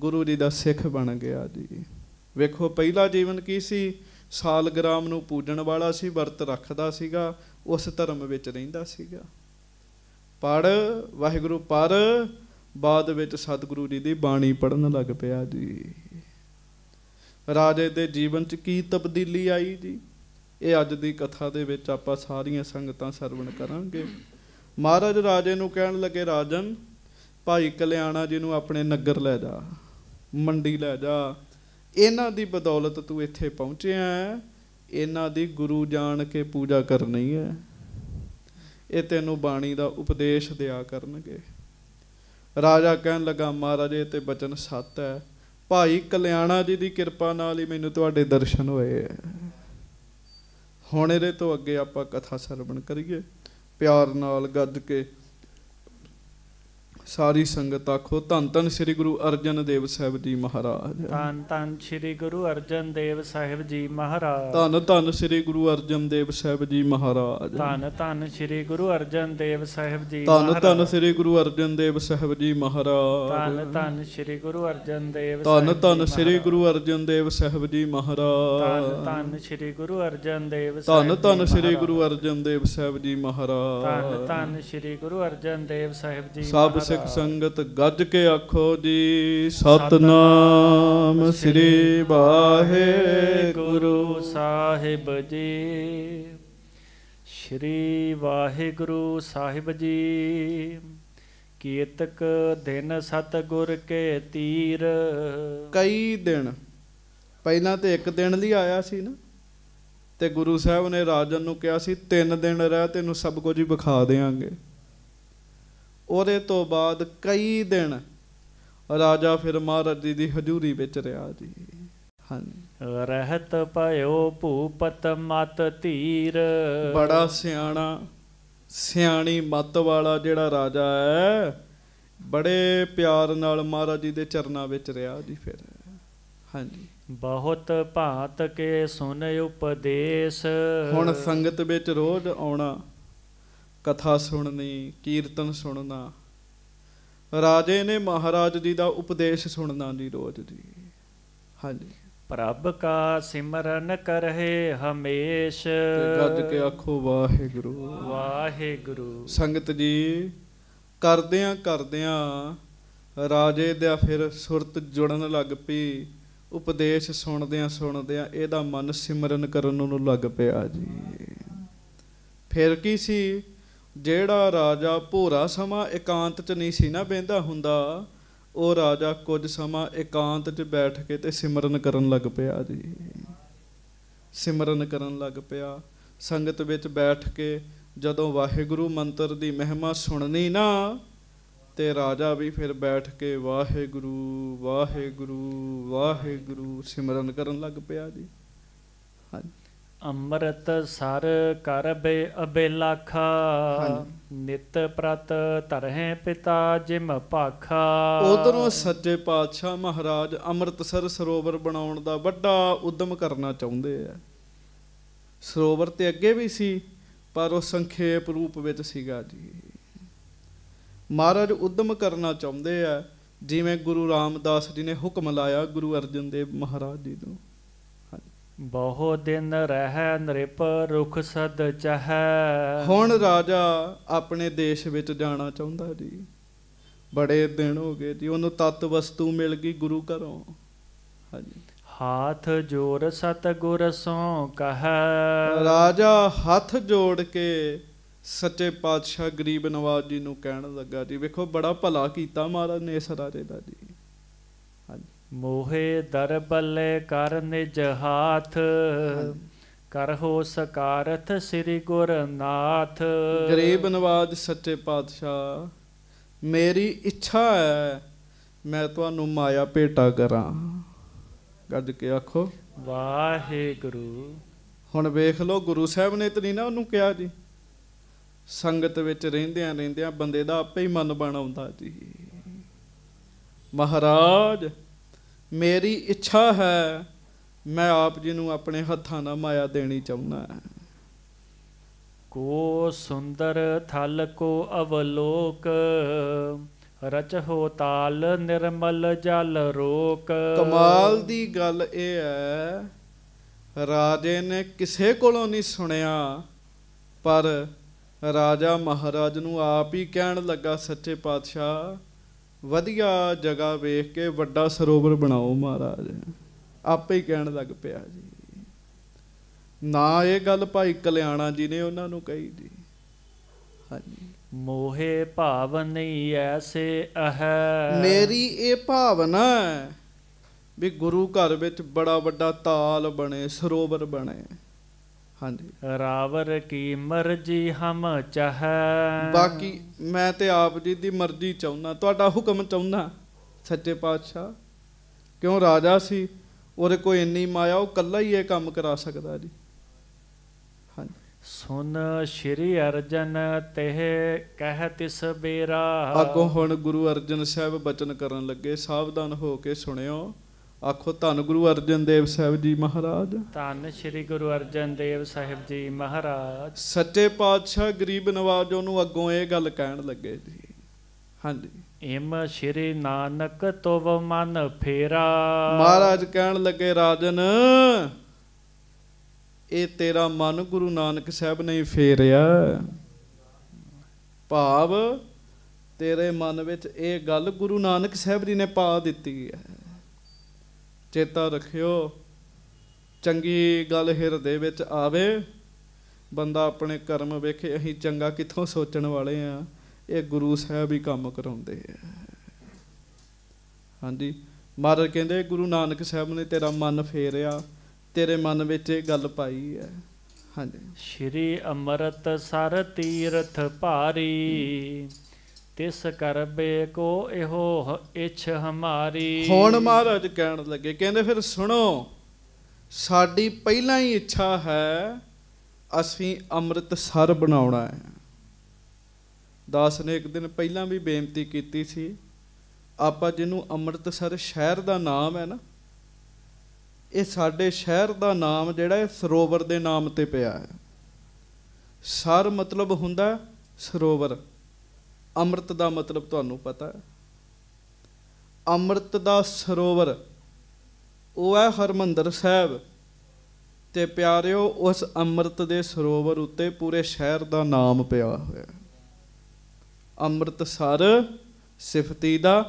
ਗੁਰੂ ਜੀ ਦਾ ਸਿੱਖ ਬਣ ਗਿਆ ਜੀ ਵੇਖੋ ਪਹਿਲਾ ਜੀਵਨ ਕੀ ਸੀ ਸਾਲਗ੍ਰਾਮ ਨੂੰ ਪੂਜਣ ਵਾਲਾ ਸੀ ਵਰਤ ਰੱਖਦਾ ਸੀਗਾ ਉਸ ਧਰਮ ਵਿੱਚ ਰਹਿੰਦਾ ਸੀਗਾ ਪੜ ਵਾਹਿਗੁਰੂ ਪਰ ਬਾਅਦ ਵਿੱਚ ਸਤਿਗੁਰੂ ਜੀ ਦੀ ਬਾਣੀ ਪੜਨ ਲੱਗ ਪਿਆ ਜੀ ਰਾਜੇ ਦੇ ਜੀਵਨ 'ਚ ਕੀ ਤਬਦੀਲੀ ਆਈ ਜੀ ਇਹ ਅੱਜ ਦੀ ਕਥਾ ਦੇ ਵਿੱਚ ਆਪਾਂ ਸਾਰੀਆਂ ਸੰਗਤਾਂ ਸਰਵਣ ਕਰਾਂਗੇ ਮਹਾਰਾਜ ਰਾਜੇ ਨੂੰ ਕਹਿਣ ਲੱਗੇ ਰਾਜਨ ਭਾਈ ਕਲਿਆਣਾ ਜੀ ਨੂੰ ਆਪਣੇ ਨਗਰ ਲੈ ਜਾ ਮੰਡੀ ਲੈ ਜਾ ਇਹਨਾਂ ਦੀ ਬਦੌਲਤ ਤੂੰ ਇੱਥੇ ਪਹੁੰਚਿਆ ਹੈ ਇਹਨਾਂ ਦੀ ਗੁਰੂ ਜਾਣ ਕੇ ਪੂਜਾ ਕਰਨੀ ਹੈ ਇਹ ਤੈਨੂੰ ਬਾਣੀ ਦਾ ਉਪਦੇਸ਼ ਦਿਆ ਕਰਨਗੇ ਰਾਜਾ ਕਹਿਣ ਲੱਗਾ ਮਹਾਰਾਜੇ ਤੇ ਬਚਨ ਸੱਤ ਹੈ ਭਾਈ ਕਲਿਆਣਾ ਜੀ ਦੀ ਕਿਰਪਾ ਨਾਲ ਹੀ ਮੈਨੂੰ ਤੁਹਾਡੇ ਦਰਸ਼ਨ ਹੋਏ ਹੁਣ ਇਹਦੇ ਤੋਂ ਅੱਗੇ ਆਪਾਂ ਕਥਾ ਸਰਵਣ ਕਰੀਏ ਪਿਆਰ ਨਾਲ ਗੱਦ ਕੇ ਸਾਰੀ ਸੰਗਤ ਆਖੋ ਧੰਨ ਧੰਨ ਸ੍ਰੀ ਗੁਰੂ ਅਰਜਨ ਦੇਵ ਸਾਹਿਬ ਜੀ ਮਹਾਰਾਜ ਧੰਨ ਧੰਨ ਸ੍ਰੀ ਗੁਰੂ ਅਰਜਨ ਦੇਵ ਸਾਹਿਬ ਜੀ ਮਹਾਰਾਜ ਧੰਨ ਧੰਨ ਸ੍ਰੀ ਗੁਰੂ ਅਰਜਨ ਦੇਵ ਸਾਹਿਬ ਜੀ ਮਹਾਰਾਜ ਧੰਨ ਧੰਨ ਸ੍ਰੀ ਗੁਰੂ ਅਰਜਨ ਦੇਵ ਸਾਹਿਬ ਜੀ ਧੰਨ ਧੰਨ ਸ੍ਰੀ ਗੁਰੂ ਅਰਜਨ ਦੇਵ ਸਾਹਿਬ ਜੀ ਮਹਾਰਾਜ ਧੰਨ ਧੰਨ ਸ੍ਰੀ ਗੁਰੂ ਅਰਜਨ ਦੇਵ ਧੰਨ ਧੰਨ ਸ੍ਰੀ ਗੁਰੂ ਅਰਜਨ ਦੇਵ ਸਾਹਿਬ ਜੀ ਮਹਾਰਾਜ ਧੰਨ ਧੰਨ ਸ੍ਰੀ ਗੁਰੂ ਅਰਜਨ ਦੇਵ ਸਾਹਿਬ ਧੰਨ ਧੰਨ ਸ੍ਰੀ ਗੁਰੂ ਅਰਜਨ ਦੇਵ ਸਾਹਿਬ ਜੀ ਮਹਾਰਾਜ ਧੰਨ ਧੰਨ ਸ੍ਰੀ ਗੁਰੂ ਅਰਜਨ ਦੇਵ ਸਾਹਿਬ ਜੀ ਸਭ ਸਾਧਕ ਸੰਗਤ ਗੱਜ ਕੇ ਆਖੋ ਜੀ ਸਤਨਾਮ ਸ੍ਰੀ ਵਾਹਿਗੁਰੂ ਸਾਹਿਬ ਜੀ ਸ੍ਰੀ ਵਾਹਿਗੁਰੂ ਸਾਹਿਬ ਜੀ ਕੀਤਕ ਦਿਨ ਸਤਗੁਰ ਕੇ ਤੀਰ ਕਈ ਦਿਨ ਪਹਿਲਾਂ ਤੇ ਇੱਕ ਦਿਨ ਲਈ ਆਇਆ ਸੀ ਨਾ ਤੇ ਗੁਰੂ ਸਾਹਿਬ ਨੇ ਰਾਜਨ ਨੂੰ ਕਿਹਾ ਸੀ ਤਿੰਨ ਦਿਨ ਰਹਿ ਤੈਨੂੰ ਸਭ ਕੁਝ ਵਿਖਾ ਦੇਵਾਂਗੇ ਉਹਦੇ ਤੋਂ ਬਾਅਦ ਕਈ ਦਿਨ ਰਾਜਾ ਫਿਰ ਮਹਾਰਾਜ ਜੀ ਦੀ ਹਜ਼ੂਰੀ ਵਿੱਚ ਰਿਹਾ ਜੀ ਹਾਂਜੀ ਰਹਿਤ ਭਇਓ ਭੂਪਤ ਮਤ ਧੀਰ ਬੜਾ ਸਿਆਣਾ ਸਿਆਣੀ ਮਤ ਵਾਲਾ ਜਿਹੜਾ ਰਾਜਾ ਹੈ ਬੜੇ ਪਿਆਰ ਨਾਲ ਮਹਾਰਾਜ ਜੀ ਦੇ ਚਰਨਾਂ ਵਿੱਚ ਰਿਹਾ ਜੀ ਫਿਰ ਹਾਂਜੀ ਬਹੁਤ ਭਾਤ ਕੇ ਸੁਨ ਉਪਦੇਸ਼ ਹੁਣ ਸੰਗਤ ਵਿੱਚ ਰੋਜ਼ ਆਉਣਾ ਕਥਾ ਸੁਣਨੀ ਕੀਰਤਨ ਸੁਣਨਾ ਰਾਜੇ ਨੇ ਮਹਾਰਾਜ ਜੀ ਦਾ ਉਪਦੇਸ਼ ਸੁਣਨਾ ਦੀ ਰੋਜ਼ ਦੀ ਹਾਂਜੀ ਪ੍ਰਭ ਕਾ ਸਿਮਰਨ ਕਰਹੇ ਹਮੇਸ਼ ਗੱਦ ਕੇ ਆਖੋ ਵਾਹਿਗੁਰੂ ਵਾਹਿਗੁਰੂ ਸੰਗਤ ਜੀ ਕਰਦਿਆਂ ਕਰਦਿਆਂ ਰਾਜੇ ਦੇ ਫਿਰ ਸੁਰਤ ਜੁੜਨ ਲੱਗ ਪਈ ਉਪਦੇਸ਼ ਸੁਣਦਿਆਂ ਸੁਣਦਿਆਂ ਇਹਦਾ ਮਨ ਸਿਮਰਨ ਕਰਨ ਨੂੰ ਲੱਗ ਪਿਆ ਜੀ ਫਿਰ ਕੀ ਸੀ ਜਿਹੜਾ ਰਾਜਾ ਭੋਰਾ ਸਮਾਂ ਇਕਾਂਤ 'ਚ ਨਹੀਂ ਸੀ ਨਾ ਬੈੰਦਾ ਹੁੰਦਾ ਉਹ ਰਾਜਾ ਕੁਝ ਸਮਾਂ ਇਕਾਂਤ 'ਚ ਬੈਠ ਕੇ ਤੇ ਸਿਮਰਨ ਕਰਨ ਲੱਗ ਪਿਆ ਜੀ ਸਿਮਰਨ ਕਰਨ ਲੱਗ ਪਿਆ ਸੰਗਤ ਵਿੱਚ ਬੈਠ ਕੇ ਜਦੋਂ ਵਾਹਿਗੁਰੂ ਮੰਤਰ ਦੀ ਮਹਿਮਾ ਸੁਣਨੀ ਨਾ ਤੇ ਰਾਜਾ ਵੀ ਫਿਰ ਬੈਠ ਕੇ ਵਾਹਿਗੁਰੂ ਵਾਹਿਗੁਰੂ ਵਾਹਿਗੁਰੂ ਸਿਮਰਨ ਕਰਨ ਲੱਗ ਪਿਆ ਜੀ ਹਾਂਜੀ ਅੰਮ੍ਰਿਤ ਸਰ ਕਰਬੇ ਅਬੇਲਾਖਾ ਨਿਤ ਪ੍ਰਤ ਤਰਹੇ ਪਿਤਾ ਜਿਮ ਭਾਖਾ ਉਧਰੋਂ ਸੱਚੇ ਪਾਤਸ਼ਾਹ ਮਹਾਰਾਜ ਅੰਮ੍ਰਿਤਸਰ ਸਰੋਵਰ ਬਣਾਉਣ ਦਾ ਵੱਡਾ ਉਦਮ ਕਰਨਾ ਚਾਹੁੰਦੇ ਆ ਸਰੋਵਰ ਤੇ ਅੱਗੇ ਵੀ ਸੀ ਪਰ ਉਹ ਸੰਖੇਪ ਰੂਪ ਵਿੱਚ ਸੀਗਾ ਜੀ ਮਹਾਰਾਜ ਉਦਮ ਕਰਨਾ ਚਾਹੁੰਦੇ ਆ ਜਿਵੇਂ ਗੁਰੂ ਰਾਮਦਾਸ ਜੀ ਨੇ ਹੁਕਮ ਲਾਇਆ ਗੁਰੂ ਅਰਜਨ ਦੇਵ ਮਹਾਰਾਜ ਜੀ ਨੂੰ ਬਹੁ ਦਿਨ ਰਹਿ ਨ੍ਰਿਪ ਰੁਖ ਸਦ ਚਹੈ ਹੁਣ ਰਾਜਾ ਆਪਣੇ ਦੇਸ਼ ਵਿੱਚ ਜਾਣਾ ਚਾਹੁੰਦਾ ਜੀ ਬੜੇ ਦਿਨ ਹੋ ਗਏ ਜੀ ਉਹਨੂੰ ਤਤ ਵਸਤੂ ਮਿਲ ਗਈ ਗੁਰੂ ਘਰੋਂ ਹਾਂਜੀ ਹਾਥ ਜੋੜ ਸਤ ਗੁਰ ਸੋ ਕਹੈ ਰਾਜਾ ਹੱਥ ਜੋੜ ਕੇ ਸੱਚੇ ਪਾਤਸ਼ਾਹ ਗਰੀਬ ਨਵਾਜ਼ ਜੀ ਨੂੰ ਕਹਿਣ ਲੱਗਾ ਜੀ ਵੇਖੋ ਬੜਾ ਭਲਾ ਕੀਤਾ ਮਹਾਰਾਜ ਨੇ ਇਸ ਰਾਜੇ ਦਾ ਜੀ ਮੋਹੇ ਦਰਬਲੇ ਕਰ ਨਿਜ ਹਾਥ ਕਰ ਹੋ ਸਕਾਰਥ ਸ੍ਰੀ ਗੁਰਨਾਥ ਗਰੀਬ ਨਵਾਜ ਸੱਚੇ ਪਾਤਸ਼ਾਹ ਮੇਰੀ ਇੱਛਾ ਹੈ ਮੈਂ ਤੁਹਾਨੂੰ ਮਾਇਆ ਭੇਟਾ ਕਰਾਂ ਗੱਜ ਕੇ ਆਖੋ ਵਾਹਿਗੁਰੂ ਹੁਣ ਵੇਖ ਲਓ ਗੁਰੂ ਸਾਹਿਬ ਨੇ ਤਾਂ ਨਾ ਉਹਨੂੰ ਕਿਹਾ ਜੀ ਸੰਗਤ ਵਿੱਚ ਰਹਿੰਦਿਆਂ ਰਹਿੰਦਿਆਂ ਬੰਦੇ ਦਾ ਆਪੇ ਹੀ ਮਨ ਬਣਾਉਂਦਾ ਜੀ ਮਹਾਰਾਜ ਮੇਰੀ ਇੱਛਾ ਹੈ ਮੈਂ ਆਪ ਜੀ ਨੂੰ ਆਪਣੇ ਹੱਥਾਂ ਨਾਲ ਮਾਇਆ ਦੇਣੀ ਚਾਹੁੰਦਾ ਕੋ ਸੁੰਦਰ ਥਲ ਕੋ ਅਵਲੋਕ ਰਚ ਹੋ ਤਾਲ ਨਿਰਮਲ ਜਲ ਰੋਕ ਕਮਾਲ ਦੀ ਗੱਲ ਇਹ ਹੈ ਰਾਜੇ ਨੇ ਕਿਸੇ ਕੋਲੋਂ ਨਹੀਂ ਸੁਣਿਆ ਪਰ ਰਾਜਾ ਮਹਾਰਾਜ ਨੂੰ ਆਪ ਹੀ ਕਹਿਣ ਲੱਗਾ ਸੱਚੇ ਪਾਤਸ਼ਾਹ ਵਧੀਆ ਜਗ੍ਹਾ ਵੇਖ ਕੇ ਵੱਡਾ ਸਰੋਵਰ ਬਣਾਓ ਮਹਾਰਾਜ ਆਪੇ ਹੀ ਕਹਿਣ ਲੱਗ ਪਿਆ ਜੀ ਨਾ ਇਹ ਗੱਲ ਭਾਈ ਕਲਿਆਣਾ ਜੀ ਨੇ ਉਹਨਾਂ ਨੂੰ ਕਹੀ ਜੀ ਹਾਂਜੀ ਮੋਹੇ ਭਾਵ ਨਹੀਂ ਐਸੇ ਅਹ ਮੇਰੀ ਇਹ ਭਾਵਨਾ ਵੀ ਗੁਰੂ ਘਰ ਵਿੱਚ ਬੜਾ ਵੱਡਾ ਤਾਲ ਬਣੇ ਸਰੋਵਰ ਬਣੇ ਹਾਂਜੀ ਰਾਵਰ ਕੀ ਮਰਜ਼ੀ ਹਮ ਚਾਹੈ ਬਾਕੀ ਮੈਂ ਤੇ ਆਪ ਜੀ ਦੀ ਮਰਜ਼ੀ ਚਾਹੁੰਦਾ ਤੁਹਾਡਾ ਹੁਕਮ ਚਾਹੁੰਦਾ ਸੱਚੇ ਪਾਤਸ਼ਾਹ ਕਿਉਂ ਰਾਜਾ ਸੀ ਉਹਦੇ ਕੋਈ ਇੰਨੀ ਮਾਇਆ ਉਹ ਕੱਲਾ ਹੀ ਇਹ ਕੰਮ ਕਰਾ ਸਕਦਾ ਜੀ ਹਾਂਜੀ ਸੁਨ ਸ਼੍ਰੀ ਅਰਜਨ ਤਹਿ ਕਹਿ ਤਿਸ ਬੇਰਾ ਅਗੋਂ ਹੁਣ ਗੁਰੂ ਅਰਜਨ ਸਾਹਿਬ ਬਚਨ ਕਰਨ ਲੱਗੇ ਸਾਵਧਾਨ ਹੋ ਕੇ ਸੁਣਿਓ ਆਖੋ ਧੰਨ ਗੁਰੂ ਅਰਜਨ ਦੇਵ ਸਾਹਿਬ ਜੀ ਮਹਾਰਾਜ ਧੰਨ ਸ੍ਰੀ ਗੁਰੂ ਅਰਜਨ ਦੇਵ ਸਾਹਿਬ ਜੀ ਮਹਾਰਾਜ ਸੱਚੇ ਪਾਤਸ਼ਾਹ ਗਰੀਬ ਨਵਾਜ ਉਹਨੂੰ ਅੱਗੋਂ ਇਹ ਗੱਲ ਕਹਿਣ ਲੱਗੇ ਜੀ ਹਾਂਜੀ ਇਮ ਸ੍ਰੀ ਨਾਨਕ ਤੋਵ ਮਨ ਫੇਰਾ ਮਹਾਰਾਜ ਕਹਿਣ ਲੱਗੇ ਰਾਜਨ ਇਹ ਤੇਰਾ ਮਨ ਗੁਰੂ ਨਾਨਕ ਸਾਹਿਬ ਨੇ ਫੇਰਿਆ ਭਾਵ ਤੇਰੇ ਮਨ ਵਿੱਚ ਇਹ ਗੱਲ ਗੁਰੂ ਨਾਨਕ ਸਾਹਿਬ ਜੀ ਨੇ ਪਾ ਦਿੱਤੀ ਹੈ ਚੇਤਾ ਰੱਖਿਓ ਚੰਗੀ ਗੱਲ ਹਿਰਦੇ ਵਿੱਚ ਆਵੇ ਬੰਦਾ ਆਪਣੇ ਕਰਮ ਵੇਖੇ ਅਸੀਂ ਚੰਗਾ ਕਿੱਥੋਂ ਸੋਚਣ ਵਾਲੇ ਆ ਇਹ ਗੁਰੂ ਸਾਹਿਬ ਹੀ ਕੰਮ ਕਰਾਉਂਦੇ ਆ ਹਾਂਜੀ ਮਹਾਰਾਜ ਕਹਿੰਦੇ ਗੁਰੂ ਨਾਨਕ ਸਾਹਿਬ ਨੇ ਤੇਰਾ ਮਨ ਫੇਰਿਆ ਤੇਰੇ ਮਨ ਵਿੱਚ ਇਹ ਗੱਲ ਪਾਈ ਹੈ ਹਾਂਜੀ ਸ਼੍ਰੀ ਅਮਰਤ ਸਰ ਤੀਰਥ ਭਾਰੀ ਤਿਸ ਕਰਬੇ ਕੋ ਇਹੋ ਇਛ ਹਮਾਰੀ ਹੁਣ ਮਹਾਰਾਜ ਕਹਿਣ ਲੱਗੇ ਕਹਿੰਦੇ ਫਿਰ ਸੁਣੋ ਸਾਡੀ ਪਹਿਲਾਂ ਹੀ ਇੱਛਾ ਹੈ ਅਸੀਂ ਅੰਮ੍ਰਿਤਸਰ ਬਣਾਉਣਾ ਹੈ ਦਾਸ ਨੇ ਇੱਕ ਦਿਨ ਪਹਿਲਾਂ ਵੀ ਬੇਨਤੀ ਕੀਤੀ ਸੀ ਆਪਾਂ ਜਿਹਨੂੰ ਅੰਮ੍ਰਿਤਸਰ ਸ਼ਹਿਰ ਦਾ ਨਾਮ ਹੈ ਨਾ ਇਹ ਸਾਡੇ ਸ਼ਹਿਰ ਦਾ ਨਾਮ ਜਿਹੜਾ ਇਹ ਸਰੋਵਰ ਦੇ ਨਾਮ ਤੇ ਪਿਆ ਹੈ ਸਰ ਮਤਲਬ ਹੁੰਦਾ ਸਰੋਵਰ ਅੰਮ੍ਰਿਤ ਦਾ ਮਤਲਬ ਤੁਹਾਨੂੰ ਪਤਾ ਅੰਮ੍ਰਿਤ ਦਾ ਸਰੋਵਰ ਉਹ ਹੈ ਹਰਮੰਦਰ ਸਾਹਿਬ ਤੇ ਪਿਆਰਿਓ ਉਸ ਅੰਮ੍ਰਿਤ ਦੇ ਸਰੋਵਰ ਉੱਤੇ ਪੂਰੇ ਸ਼ਹਿਰ ਦਾ ਨਾਮ ਪਿਆ ਹੋਇਆ ਅੰਮ੍ਰਿਤਸਰ ਸਿਫਤੀ ਦਾ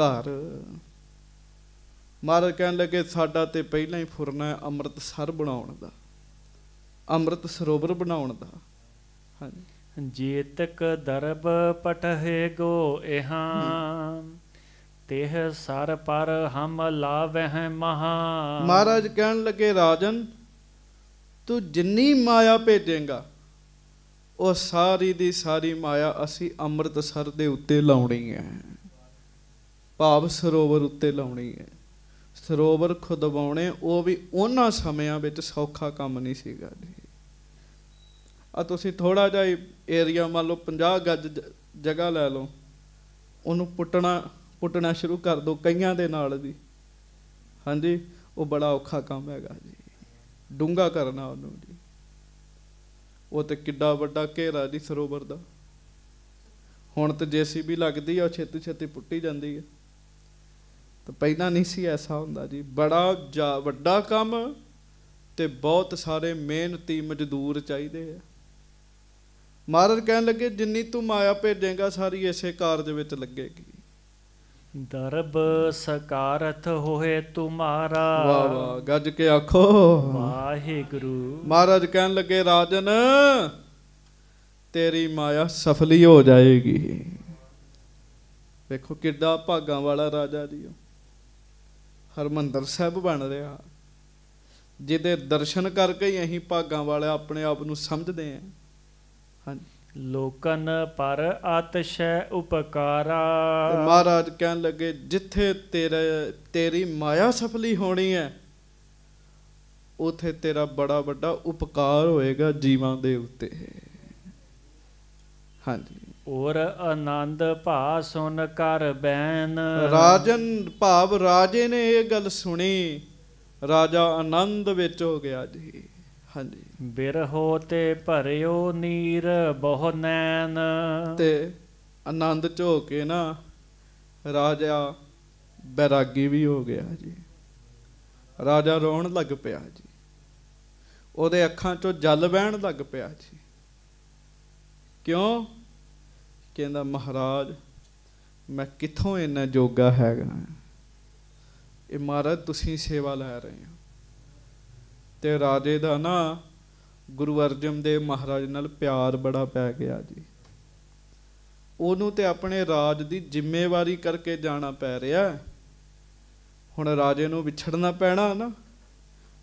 ਘਰ ਮਾਰ ਕਹਿਣ ਲੱਗੇ ਸਾਡਾ ਤੇ ਪਹਿਲਾਂ ਹੀ ਫੁਰਨਾ ਹੈ ਅੰਮ੍ਰਿਤਸਰ ਬਣਾਉਣ ਦਾ ਅੰਮ੍ਰਿਤ ਸਰੋਵਰ ਬਣਾਉਣ ਦਾ ਹਾਂਜੀ ਜੇਤਕ ਦਰਬ ਪਟਹੇ ਗੋ ਇਹਾਂ ਤੇਹ ਸਰ ਪਰ ਹਮ ਲਾਵਹਿ ਮਹਾ ਮਹਾਰਾਜ ਕਹਿਣ ਲੱਗੇ ਰਾਜਨ ਤੂੰ ਜਿੰਨੀ ਮਾਇਆ ਭੇਜੇਗਾ ਉਹ ਸਾਰੀ ਦੀ ਸਾਰੀ ਮਾਇਆ ਅਸੀਂ ਅੰਮ੍ਰਿਤਸਰ ਦੇ ਉੱਤੇ ਲਾਉਣੀ ਹੈ ਭਾਵ ਸਰੋਵਰ ਉੱਤੇ ਲਾਉਣੀ ਹੈ ਸਰੋਵਰ ਖੁਦਵਾਉਣੇ ਉਹ ਵੀ ਉਹਨਾਂ ਸਮਿਆਂ ਵਿੱਚ ਸੌਖਾ ਕੰਮ ਨਹੀਂ ਸੀਗਾ ਜੀ ਆ ਤੁਸੀਂ ਥੋੜਾ ਜਿਹਾ ਏਰੀਆ ਮੰਨ ਲਓ 50 ਗੱਜ ਜਗ੍ਹਾ ਲੈ ਲਓ ਉਹਨੂੰ ਪੁੱਟਣਾ ਪੁੱਟਣਾ ਸ਼ੁਰੂ ਕਰ ਦਿਓ ਕਈਆਂ ਦੇ ਨਾਲ ਦੀ ਹਾਂਜੀ ਉਹ ਬੜਾ ਔਖਾ ਕੰਮ ਹੈਗਾ ਜੀ ਡੂੰਗਾ ਕਰਨਾ ਉਹਨੂੰ ਜੀ ਉਹ ਤੇ ਕਿੱਡਾ ਵੱਡਾ ਘੇਰਾ ਜੀ ਸਰੋਵਰ ਦਾ ਹੁਣ ਤੇ ਜੀਸੀਬੀ ਲੱਗਦੀ ਆ ਉਹ ਛੇਤੀ ਛੇਤੀ ਪੁੱਟੀ ਜਾਂਦੀ ਹੈ ਤਾਂ ਪਹਿਲਾਂ ਨਹੀਂ ਸੀ ਐਸਾ ਹੁੰਦਾ ਜੀ ਬੜਾ ਵੱਡਾ ਕੰਮ ਤੇ ਬਹੁਤ ਸਾਰੇ ਮਿਹਨਤੀ ਮਜ਼ਦੂਰ ਚਾਹੀਦੇ ਆ ਮਹਾਰਾਜ ਕਹਿਣ ਲੱਗੇ ਜਿੰਨੀ ਤੂੰ ਮਾਇਆ ਭੇਜੇਗਾ ਸਾਰੀ ਇਸੇ ਕਾਰਜ ਵਿੱਚ ਲੱਗੇਗੀ ਦਰਬ ਸਕਾਰਤ ਹੋਏ ਤੁਮਾਰਾ ਵਾ ਵਾ ਗੱਜ ਕੇ ਆਖੋ ਵਾਹਿਗੁਰੂ ਮਹਾਰਾਜ ਕਹਿਣ ਲੱਗੇ ਰਾਜਨ ਤੇਰੀ ਮਾਇਆ ਸਫਲੀ ਹੋ ਜਾਏਗੀ ਵੇਖੋ ਕਿੱਡਾ ਭਾਗਾ ਵਾਲਾ ਰਾਜਾ ਜੀ ਹਰਮੰਦਰ ਸਾਹਿਬ ਬਣ ਰਿਹਾ ਜਿਹਦੇ ਦਰਸ਼ਨ ਕਰਕੇ ਹੀ ਅਸੀਂ ਭਾਗਾ ਵਾਲਾ ਆਪਣੇ ਆਪ ਨੂੰ ਸਮਝਦੇ ਆਂ ਲੋਕਨ ਪਰ ਆਤਸ਼ੈ ਉਪਕਾਰਾ ਮਹਾਰਾਜ ਕਹਿਣ ਲੱਗੇ ਜਿੱਥੇ ਤੇਰੇ ਤੇਰੀ ਮਾਇਆ ਸਫਲੀ ਹੋਣੀ ਹੈ ਉਥੇ ਤੇਰਾ ਬੜਾ ਵੱਡਾ ਉਪਕਾਰ ਹੋਏਗਾ ਜੀਵਾਂ ਦੇ ਉੱਤੇ ਹਾਂਜੀ ਔਰ ਆਨੰਦ ਭਾ ਸੁਨ ਕਰ ਬੈਨ ਰਾਜਨ ਭਾਵ ਰਾਜੇ ਨੇ ਇਹ ਗੱਲ ਸੁਣੀ ਰਾਜਾ ਆਨੰਦ ਵਿੱਚ ਹੋ ਗਿਆ ਜੀ ਹਾਂਜੀ ਬਿਰਹੋ ਤੇ ਭਰਿਓ ਨੀਰ ਬਹੁ ਨੈਣ ਤੇ ਆਨੰਦ ਝੋ ਕੇ ਨਾ ਰਾਜਾ ਬੈਰਾਗੀ ਵੀ ਹੋ ਗਿਆ ਜੀ ਰਾਜਾ ਰੋਣ ਲੱਗ ਪਿਆ ਜੀ ਉਹਦੇ ਅੱਖਾਂ 'ਚੋਂ ਜਲ ਵਹਿਣ ਲੱਗ ਪਿਆ ਜੀ ਕਿਉਂ ਕਹਿੰਦਾ ਮਹਾਰਾਜ ਮੈਂ ਕਿੱਥੋਂ ਇੰਨਾ ਜੋਗਾ ਹੈਗਾ ਇਹ ਮਹਾਰਾਜ ਤੁਸੀਂ ਸੇਵਾ ਲੈ ਰਹੇ ਹੋ ਤੇ ਰਾਜੇ ਦਾ ਨਾ ਗੁਰੂ ਅਰਜਨ ਦੇਵ ਮਹਾਰਾਜ ਨਾਲ ਪਿਆਰ ਬੜਾ ਪੈ ਗਿਆ ਜੀ ਉਹਨੂੰ ਤੇ ਆਪਣੇ ਰਾਜ ਦੀ ਜ਼ਿੰਮੇਵਾਰੀ ਕਰਕੇ ਜਾਣਾ ਪੈ ਰਿਹਾ ਹੁਣ ਰਾਜੇ ਨੂੰ ਵਿਛੜਨਾ ਪੈਣਾ ਨਾ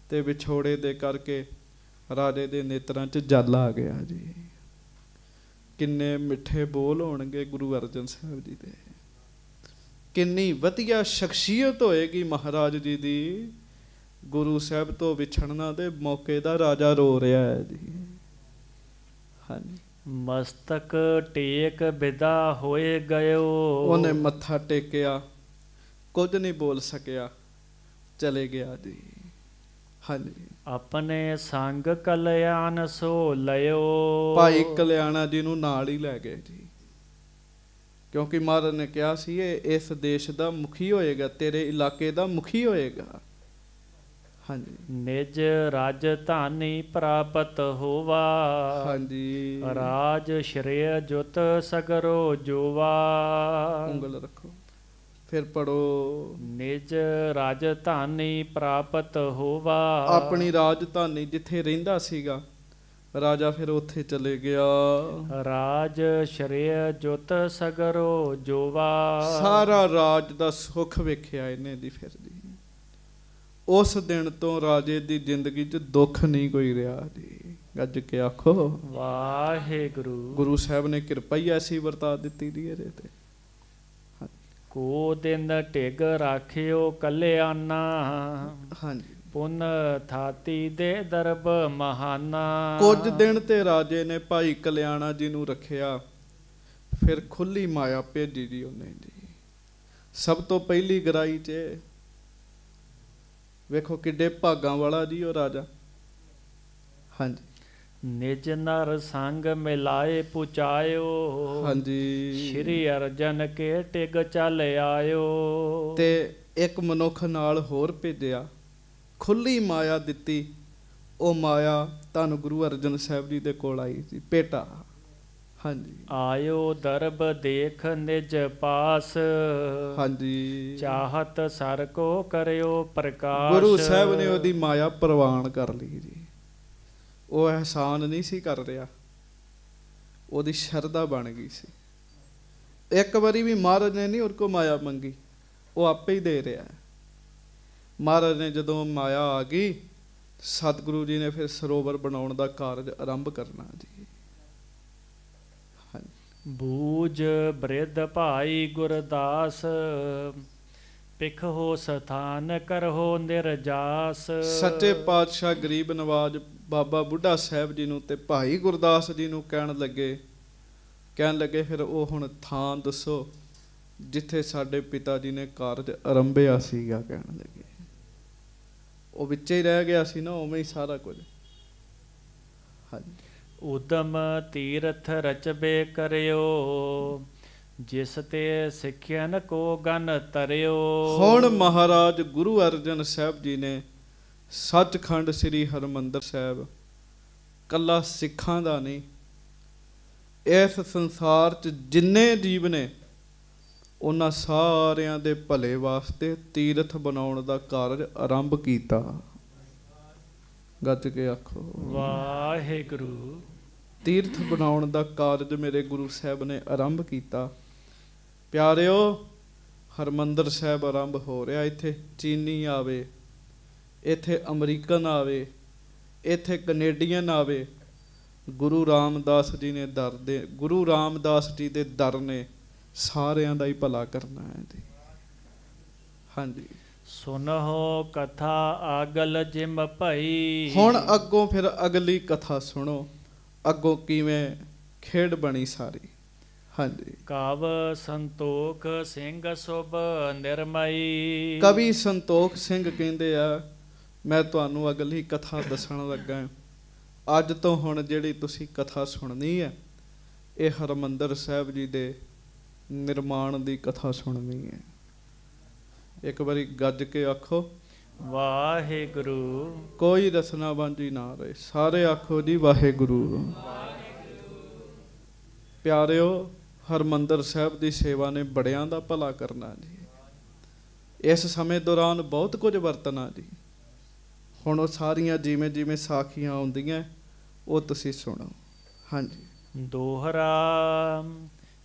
ਤੇ ਵਿਛੋੜੇ ਦੇ ਕਰਕੇ ਰਾਜੇ ਦੇ ਨੇਤਰਾਂ 'ਚ ਜਲ ਆ ਗਿਆ ਜੀ ਕਿੰਨੇ ਮਿੱਠੇ ਬੋਲ ਹੋਣਗੇ ਗੁਰੂ ਅਰਜਨ ਸਾਹਿਬ ਜੀ ਦੇ ਕਿੰਨੀ ਵਧੀਆ ਸ਼ਖਸੀਅਤ ਹੋਏਗੀ ਮਹਾਰਾਜ ਜੀ ਦੀ ਗੁਰੂ ਸਾਹਿਬ ਤੋਂ ਵਿਛੜਨਾ ਦੇ ਮੌਕੇ ਦਾ ਰਾਜਾ ਰੋ ਰਿਹਾ ਹੈ ਜੀ ਹਾਂਜੀ ਮਸਤਕ ਟੇਕ ਵਿਦਾ ਹੋਏ ਗਇਓ ਉਹਨੇ ਮੱਥਾ ਟੇਕਿਆ ਕੁਝ ਨਹੀਂ ਬੋਲ ਸਕਿਆ ਚਲੇ ਗਿਆ ਜੀ ਹਾਂਜੀ ਆਪਣੇ ਸੰਗ ਕਲਿਆਣ ਸੋ ਲਿਓ ਭਾਈ ਕਲਿਆਣਾ ਜੀ ਨੂੰ ਨਾਲ ਹੀ ਲੈ ਗਏ ਜੀ ਕਿਉਂਕਿ ਮਹਾਰਾਜ ਨੇ ਕਿਹਾ ਸੀ ਇਹ ਇਸ ਦੇਸ਼ ਦਾ ਮੁਖੀ ਹੋਏਗਾ ਤੇਰੇ ਇਲਾਕੇ ਦਾ ਮੁਖੀ ਹੋਏਗਾ ਹਾਂਜੀ ਨਿਜ ਰਾਜ ਧਾਨੀ ਪ੍ਰਾਪਤ ਹੋਵਾ ਹਾਂਜੀ ਰਾਜ ਸ਼੍ਰੇਯ ਜੁਤ ਸਗਰੋ ਜੋਵਾ ਉਂਗਲ ਰੱਖੋ ਫਿਰ ਪੜੋ ਨਿਜ ਰਾਜ ਧਾਨੀ ਪ੍ਰਾਪਤ ਹੋਵਾ ਆਪਣੀ ਰਾਜ ਧਾਨੀ ਜਿੱਥੇ ਰਹਿੰਦਾ ਸੀਗਾ ਰਾਜਾ ਫਿਰ ਉੱਥੇ ਚਲੇ ਗਿਆ ਰਾਜ ਸ਼੍ਰੇਯ ਜੁਤ ਸਗਰੋ ਜੋਵਾ ਸਾਰਾ ਰਾਜ ਦਾ ਸੁਖ ਵੇਖਿਆ ਇਹਨੇ ਦੀ ਫਿਰ ਦੀ ਉਸ ਦਿਨ ਤੋਂ ਰਾਜੇ ਦੀ ਜ਼ਿੰਦਗੀ 'ਚ ਦੁੱਖ ਨਹੀਂ ਕੋਈ ਰਿਹਾ ਜੀ ਗੱਜ ਕੇ ਆਖੋ ਵਾਹਿਗੁਰੂ ਗੁਰੂ ਸਾਹਿਬ ਨੇ ਕਿਰਪਾ ਹੀ ਐਸੀ ਵਰਤਾ ਦਿੱਤੀ ਦੀ ਇਹਦੇ ਤੇ ਕੋ ਦਿਨ ਢਿਗ ਰਾਖਿਓ ਕੱਲਿਆਨਾ ਹਾਂਜੀ ਪੁੰਨ ਥਾਤੀ ਦੇ ਦਰਬ ਮਹਾਨਾ ਕੁਝ ਦਿਨ ਤੇ ਰਾਜੇ ਨੇ ਭਾਈ ਕਲਿਆਣਾ ਜੀ ਨੂੰ ਰੱਖਿਆ ਫਿਰ ਖੁੱਲੀ ਮਾਇਆ ਭੇਜੀ ਦੀ ਉਹਨੇ ਜੀ ਸਭ ਤੋਂ ਪਹਿਲੀ ਗਰਾਈ 'ਚ ਵੇਖੋ ਕਿੱਡੇ ਭਾਗਾਂ ਵਾਲਾ ਜੀ ਉਹ ਰਾਜਾ ਹਾਂਜੀ ਨਿਜ ਨਰ ਸੰਗ ਮਿਲਾਏ ਪੁਚਾਇਓ ਹਾਂਜੀ ਸ਼੍ਰੀ ਅਰਜਨ ਕੇ ਟਿਗ ਚਲ ਆਇਓ ਤੇ ਇੱਕ ਮਨੁੱਖ ਨਾਲ ਹੋਰ ਭੇਜਿਆ ਖੁੱਲੀ ਮਾਇਆ ਦਿੱਤੀ ਉਹ ਮਾਇਆ ਤੁਹਾਨੂੰ ਗੁਰੂ ਅਰਜਨ ਸਾਹਿਬ ਜੀ ਦੇ ਕੋਲ ਆਈ ਸੀ ਪੇਟਾ ਹਾਂਜੀ ਆਇਓ ਦਰਬ ਦੇਖ ਨਿਜ ਪਾਸ ਹਾਂਜੀ ਚਾਹਤ ਸਰ ਕੋ ਕਰਿਓ ਪ੍ਰਕਾਸ਼ ਗੁਰੂ ਸਾਹਿਬ ਨੇ ਉਹਦੀ ਮਾਇਆ ਪ੍ਰਵਾਨ ਕਰ ਲਈ ਜੀ ਉਹ ਅਹਿਸਾਨ ਨਹੀਂ ਸੀ ਕਰ ਰਿਹਾ ਉਹਦੀ ਸ਼ਰਧਾ ਬਣ ਗਈ ਸੀ ਇੱਕ ਵਾਰੀ ਵੀ ਮਹਾਰਾਜ ਨੇ ਨਹੀਂ ਕੋ ਮਾਇਆ ਮੰਗੀ ਉਹ ਆਪੇ ਹੀ ਦੇ ਰਿਹਾ ਮਹਾਰਾਜ ਨੇ ਜਦੋਂ ਮਾਇਆ ਆ ਗਈ ਸਤਿਗੁਰੂ ਜੀ ਨੇ ਫਿਰ ਸਰੋਵਰ ਬਣਾਉਣ ਦਾ ਕਾਰਜ ਆਰੰਭ ਕਰਨਾ ਜੀ ਬੂਜ ਬ੍ਰਿਧ ਭਾਈ ਗੁਰਦਾਸ ਪਿਖ ਹੋ ਸਥਾਨ ਕਰ ਹੋ ਨਿਰਜਾਸ ਸੱਚੇ ਪਾਤਸ਼ਾਹ ਗਰੀਬ ਨਵਾਜ ਬਾਬਾ ਬੁੱਢਾ ਸਾਹਿਬ ਜੀ ਨੂੰ ਤੇ ਭਾਈ ਗੁਰਦਾਸ ਜੀ ਨੂੰ ਕਹਿਣ ਲੱਗੇ ਕਹਿਣ ਲੱਗੇ ਫਿਰ ਉਹ ਹੁਣ ਥਾਂ ਦੱਸੋ ਜਿੱਥੇ ਸਾਡੇ ਪਿਤਾ ਜੀ ਨੇ ਕਾਰਜ ਆਰੰਭਿਆ ਸੀਗਾ ਕਹਿਣ ਲੱਗੇ ਉਹ ਵਿੱਚੇ ਹੀ ਰਹਿ ਗਿਆ ਸੀ ਨਾ ਉਵੇਂ ਹੀ ਸਾਰਾ ਕੁਝ ਹਾਂਜੀ ਉਦਮ ਤੀਰਥ ਰਚਬੇ ਕਰਿਓ ਜਿਸ ਤੇ ਸਿੱਖਿਆਨ ਕੋ ਗਨ ਤਰਿਓ ਹੁਣ ਮਹਾਰਾਜ ਗੁਰੂ ਅਰਜਨ ਸਾਹਿਬ ਜੀ ਨੇ ਸੱਚਖੰਡ ਸ੍ਰੀ ਹਰਮੰਦਰ ਸਾਹਿਬ ਕੱਲਾ ਸਿੱਖਾਂ ਦਾ ਨਹੀਂ ਇਸ ਸੰਸਾਰ 'ਚ ਜਿੰਨੇ ਜੀਵ ਨੇ ਉਹਨਾਂ ਸਾਰਿਆਂ ਦੇ ਭਲੇ ਵਾਸਤੇ ਤੀਰਥ ਬਣਾਉਣ ਦਾ ਕਾਰਜ ਆਰੰਭ ਕੀਤਾ ਗੱਤ ਕੇ ਆਖੋ ਵਾਹਿਗੁਰੂ ਤੀਰਥ ਬਣਾਉਣ ਦਾ ਕਾਰਜ ਮੇਰੇ ਗੁਰੂ ਸਾਹਿਬ ਨੇ ਆਰੰਭ ਕੀਤਾ ਪਿਆਰਿਓ ਹਰਮੰਦਰ ਸਾਹਿਬ ਆਰੰਭ ਹੋ ਰਿਹਾ ਇੱਥੇ ਚੀਨੀ ਆਵੇ ਇੱਥੇ ਅਮਰੀਕਨ ਆਵੇ ਇੱਥੇ ਕੈਨੇਡੀਅਨ ਆਵੇ ਗੁਰੂ ਰਾਮਦਾਸ ਜੀ ਨੇ ਦਰ ਦੇ ਗੁਰੂ ਰਾਮਦਾਸ ਜੀ ਦੇ ਦਰ ਨੇ ਸਾਰਿਆਂ ਦਾ ਹੀ ਭਲਾ ਕਰਨਾ ਹੈ ਜੀ ਹਾਂਜੀ ਸੁਨਹੋ ਕਥਾ ਆਗਲ ਜਿਮ ਭਈ ਹੁਣ ਅੱਗੋਂ ਫਿਰ ਅਗਲੀ ਕਥਾ ਸੁਣੋ ਅੱਗੋਂ ਕਿਵੇਂ ਖੇਡ ਬਣੀ ਸਾਰੀ ਹਾਂਜੀ ਕਾਵ ਸੰਤੋਖ ਸਿੰਘ ਸੁਭ ਨਿਰਮਈ ਕਵੀ ਸੰਤੋਖ ਸਿੰਘ ਕਹਿੰਦੇ ਆ ਮੈਂ ਤੁਹਾਨੂੰ ਅਗਲੀ ਕਥਾ ਦੱਸਣ ਲੱਗਾ ਅੱਜ ਤੋਂ ਹੁਣ ਜਿਹੜੀ ਤੁਸੀਂ ਕਥਾ ਸੁਣਨੀ ਹੈ ਇਹ ਹਰਮੰਦਰ ਸਾਹਿਬ ਜੀ ਦੇ ਨਿਰਮਾਣ ਦੀ ਕਥਾ ਸੁਣਨੀ ਹੈ ਇੱਕ ਵਾਰੀ ਗੱਜ ਕੇ ਆਖੋ ਵਾਹਿਗੁਰੂ ਕੋਈ ਰਸਨਾ ਬੰਦੀ ਨਾ ਰਹੇ ਸਾਰੇ ਆਖੋ ਜੀ ਵਾਹਿਗੁਰੂ ਵਾਹਿਗੁਰੂ ਪਿਆਰਿਓ ਹਰਮੰਦਰ ਸਾਹਿਬ ਦੀ ਸੇਵਾ ਨੇ ਬੜਿਆਂ ਦਾ ਭਲਾ ਕਰਨਾ ਜੀ ਇਸ ਸਮੇਂ ਦੌਰਾਨ ਬਹੁਤ ਕੁਝ ਵਰਤਨਾ ਜੀ ਹੁਣ ਉਹ ਸਾਰੀਆਂ ਜਿਵੇਂ ਜਿਵੇਂ ਸਾਖੀਆਂ ਆਉਂਦੀਆਂ ਉਹ ਤੁਸੀਂ ਸੁਣੋ ਹਾਂਜੀ ਦੋਹਰਾ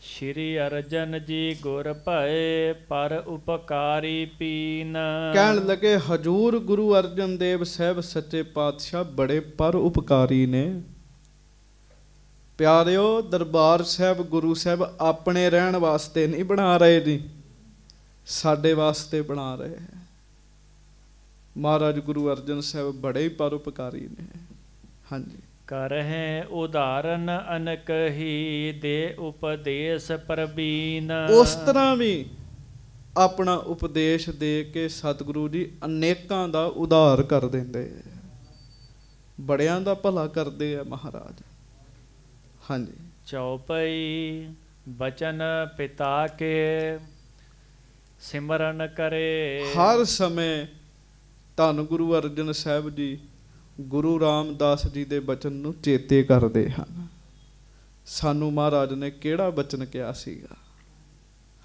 ਸ਼੍ਰੀ ਅਰਜਨ ਜੀ ਗੁਰ ਭਏ ਪਰ ਉਪਕਾਰੀ ਪੀਨ ਕਹਿਣ ਲਗੇ ਹਜੂਰ ਗੁਰੂ ਅਰਜਨ ਦੇਵ ਸਾਹਿਬ ਸੱਚੇ ਪਾਤਸ਼ਾਹ ਬੜੇ ਪਰ ਉਪਕਾਰੀ ਨੇ ਪਿਆਰਿਓ ਦਰਬਾਰ ਸਾਹਿਬ ਗੁਰੂ ਸਾਹਿਬ ਆਪਣੇ ਰਹਿਣ ਵਾਸਤੇ ਨਹੀਂ ਬਣਾ ਰਹੇ ਜੀ ਸਾਡੇ ਵਾਸਤੇ ਬਣਾ ਰਹੇ ਹੈ ਮਹਾਰਾਜ ਗੁਰੂ ਅਰਜਨ ਸਾਹਿਬ ਬੜੇ ਹੀ ਪਰਉਪਕਾਰੀ ਨੇ ਹਾਂਜੀ ਕਰਹਿ ਉਦਾਹਰਨ ਅਨਕ ਹੀ ਦੇ ਉਪਦੇਸ਼ ਪ੍ਰਬੀਨ ਉਸ ਤਰ੍ਹਾਂ ਵੀ ਆਪਣਾ ਉਪਦੇਸ਼ ਦੇ ਕੇ ਸਤਿਗੁਰੂ ਜੀ ਅਨੇਕਾਂ ਦਾ ਉਧਾਰ ਕਰ ਦਿੰਦੇ ਬੜਿਆਂ ਦਾ ਭਲਾ ਕਰਦੇ ਆ ਮਹਾਰਾਜ ਹਾਂਜੀ ਚੌਪਈ ਬਚਨ ਪਿਤਾ ਕੇ ਸਿਮਰਨ ਕਰੇ ਹਰ ਸਮੇਂ ਧੰਨ ਗੁਰੂ ਅਰਜਨ ਸਾਹਿਬ ਜੀ ਗੁਰੂ ਰਾਮਦਾਸ ਜੀ ਦੇ ਬਚਨ ਨੂੰ ਚੇਤੇ ਕਰਦੇ ਹਨ ਸਾਨੂੰ ਮਹਾਰਾਜ ਨੇ ਕਿਹੜਾ ਬਚਨ ਕਿਹਾ ਸੀਗਾ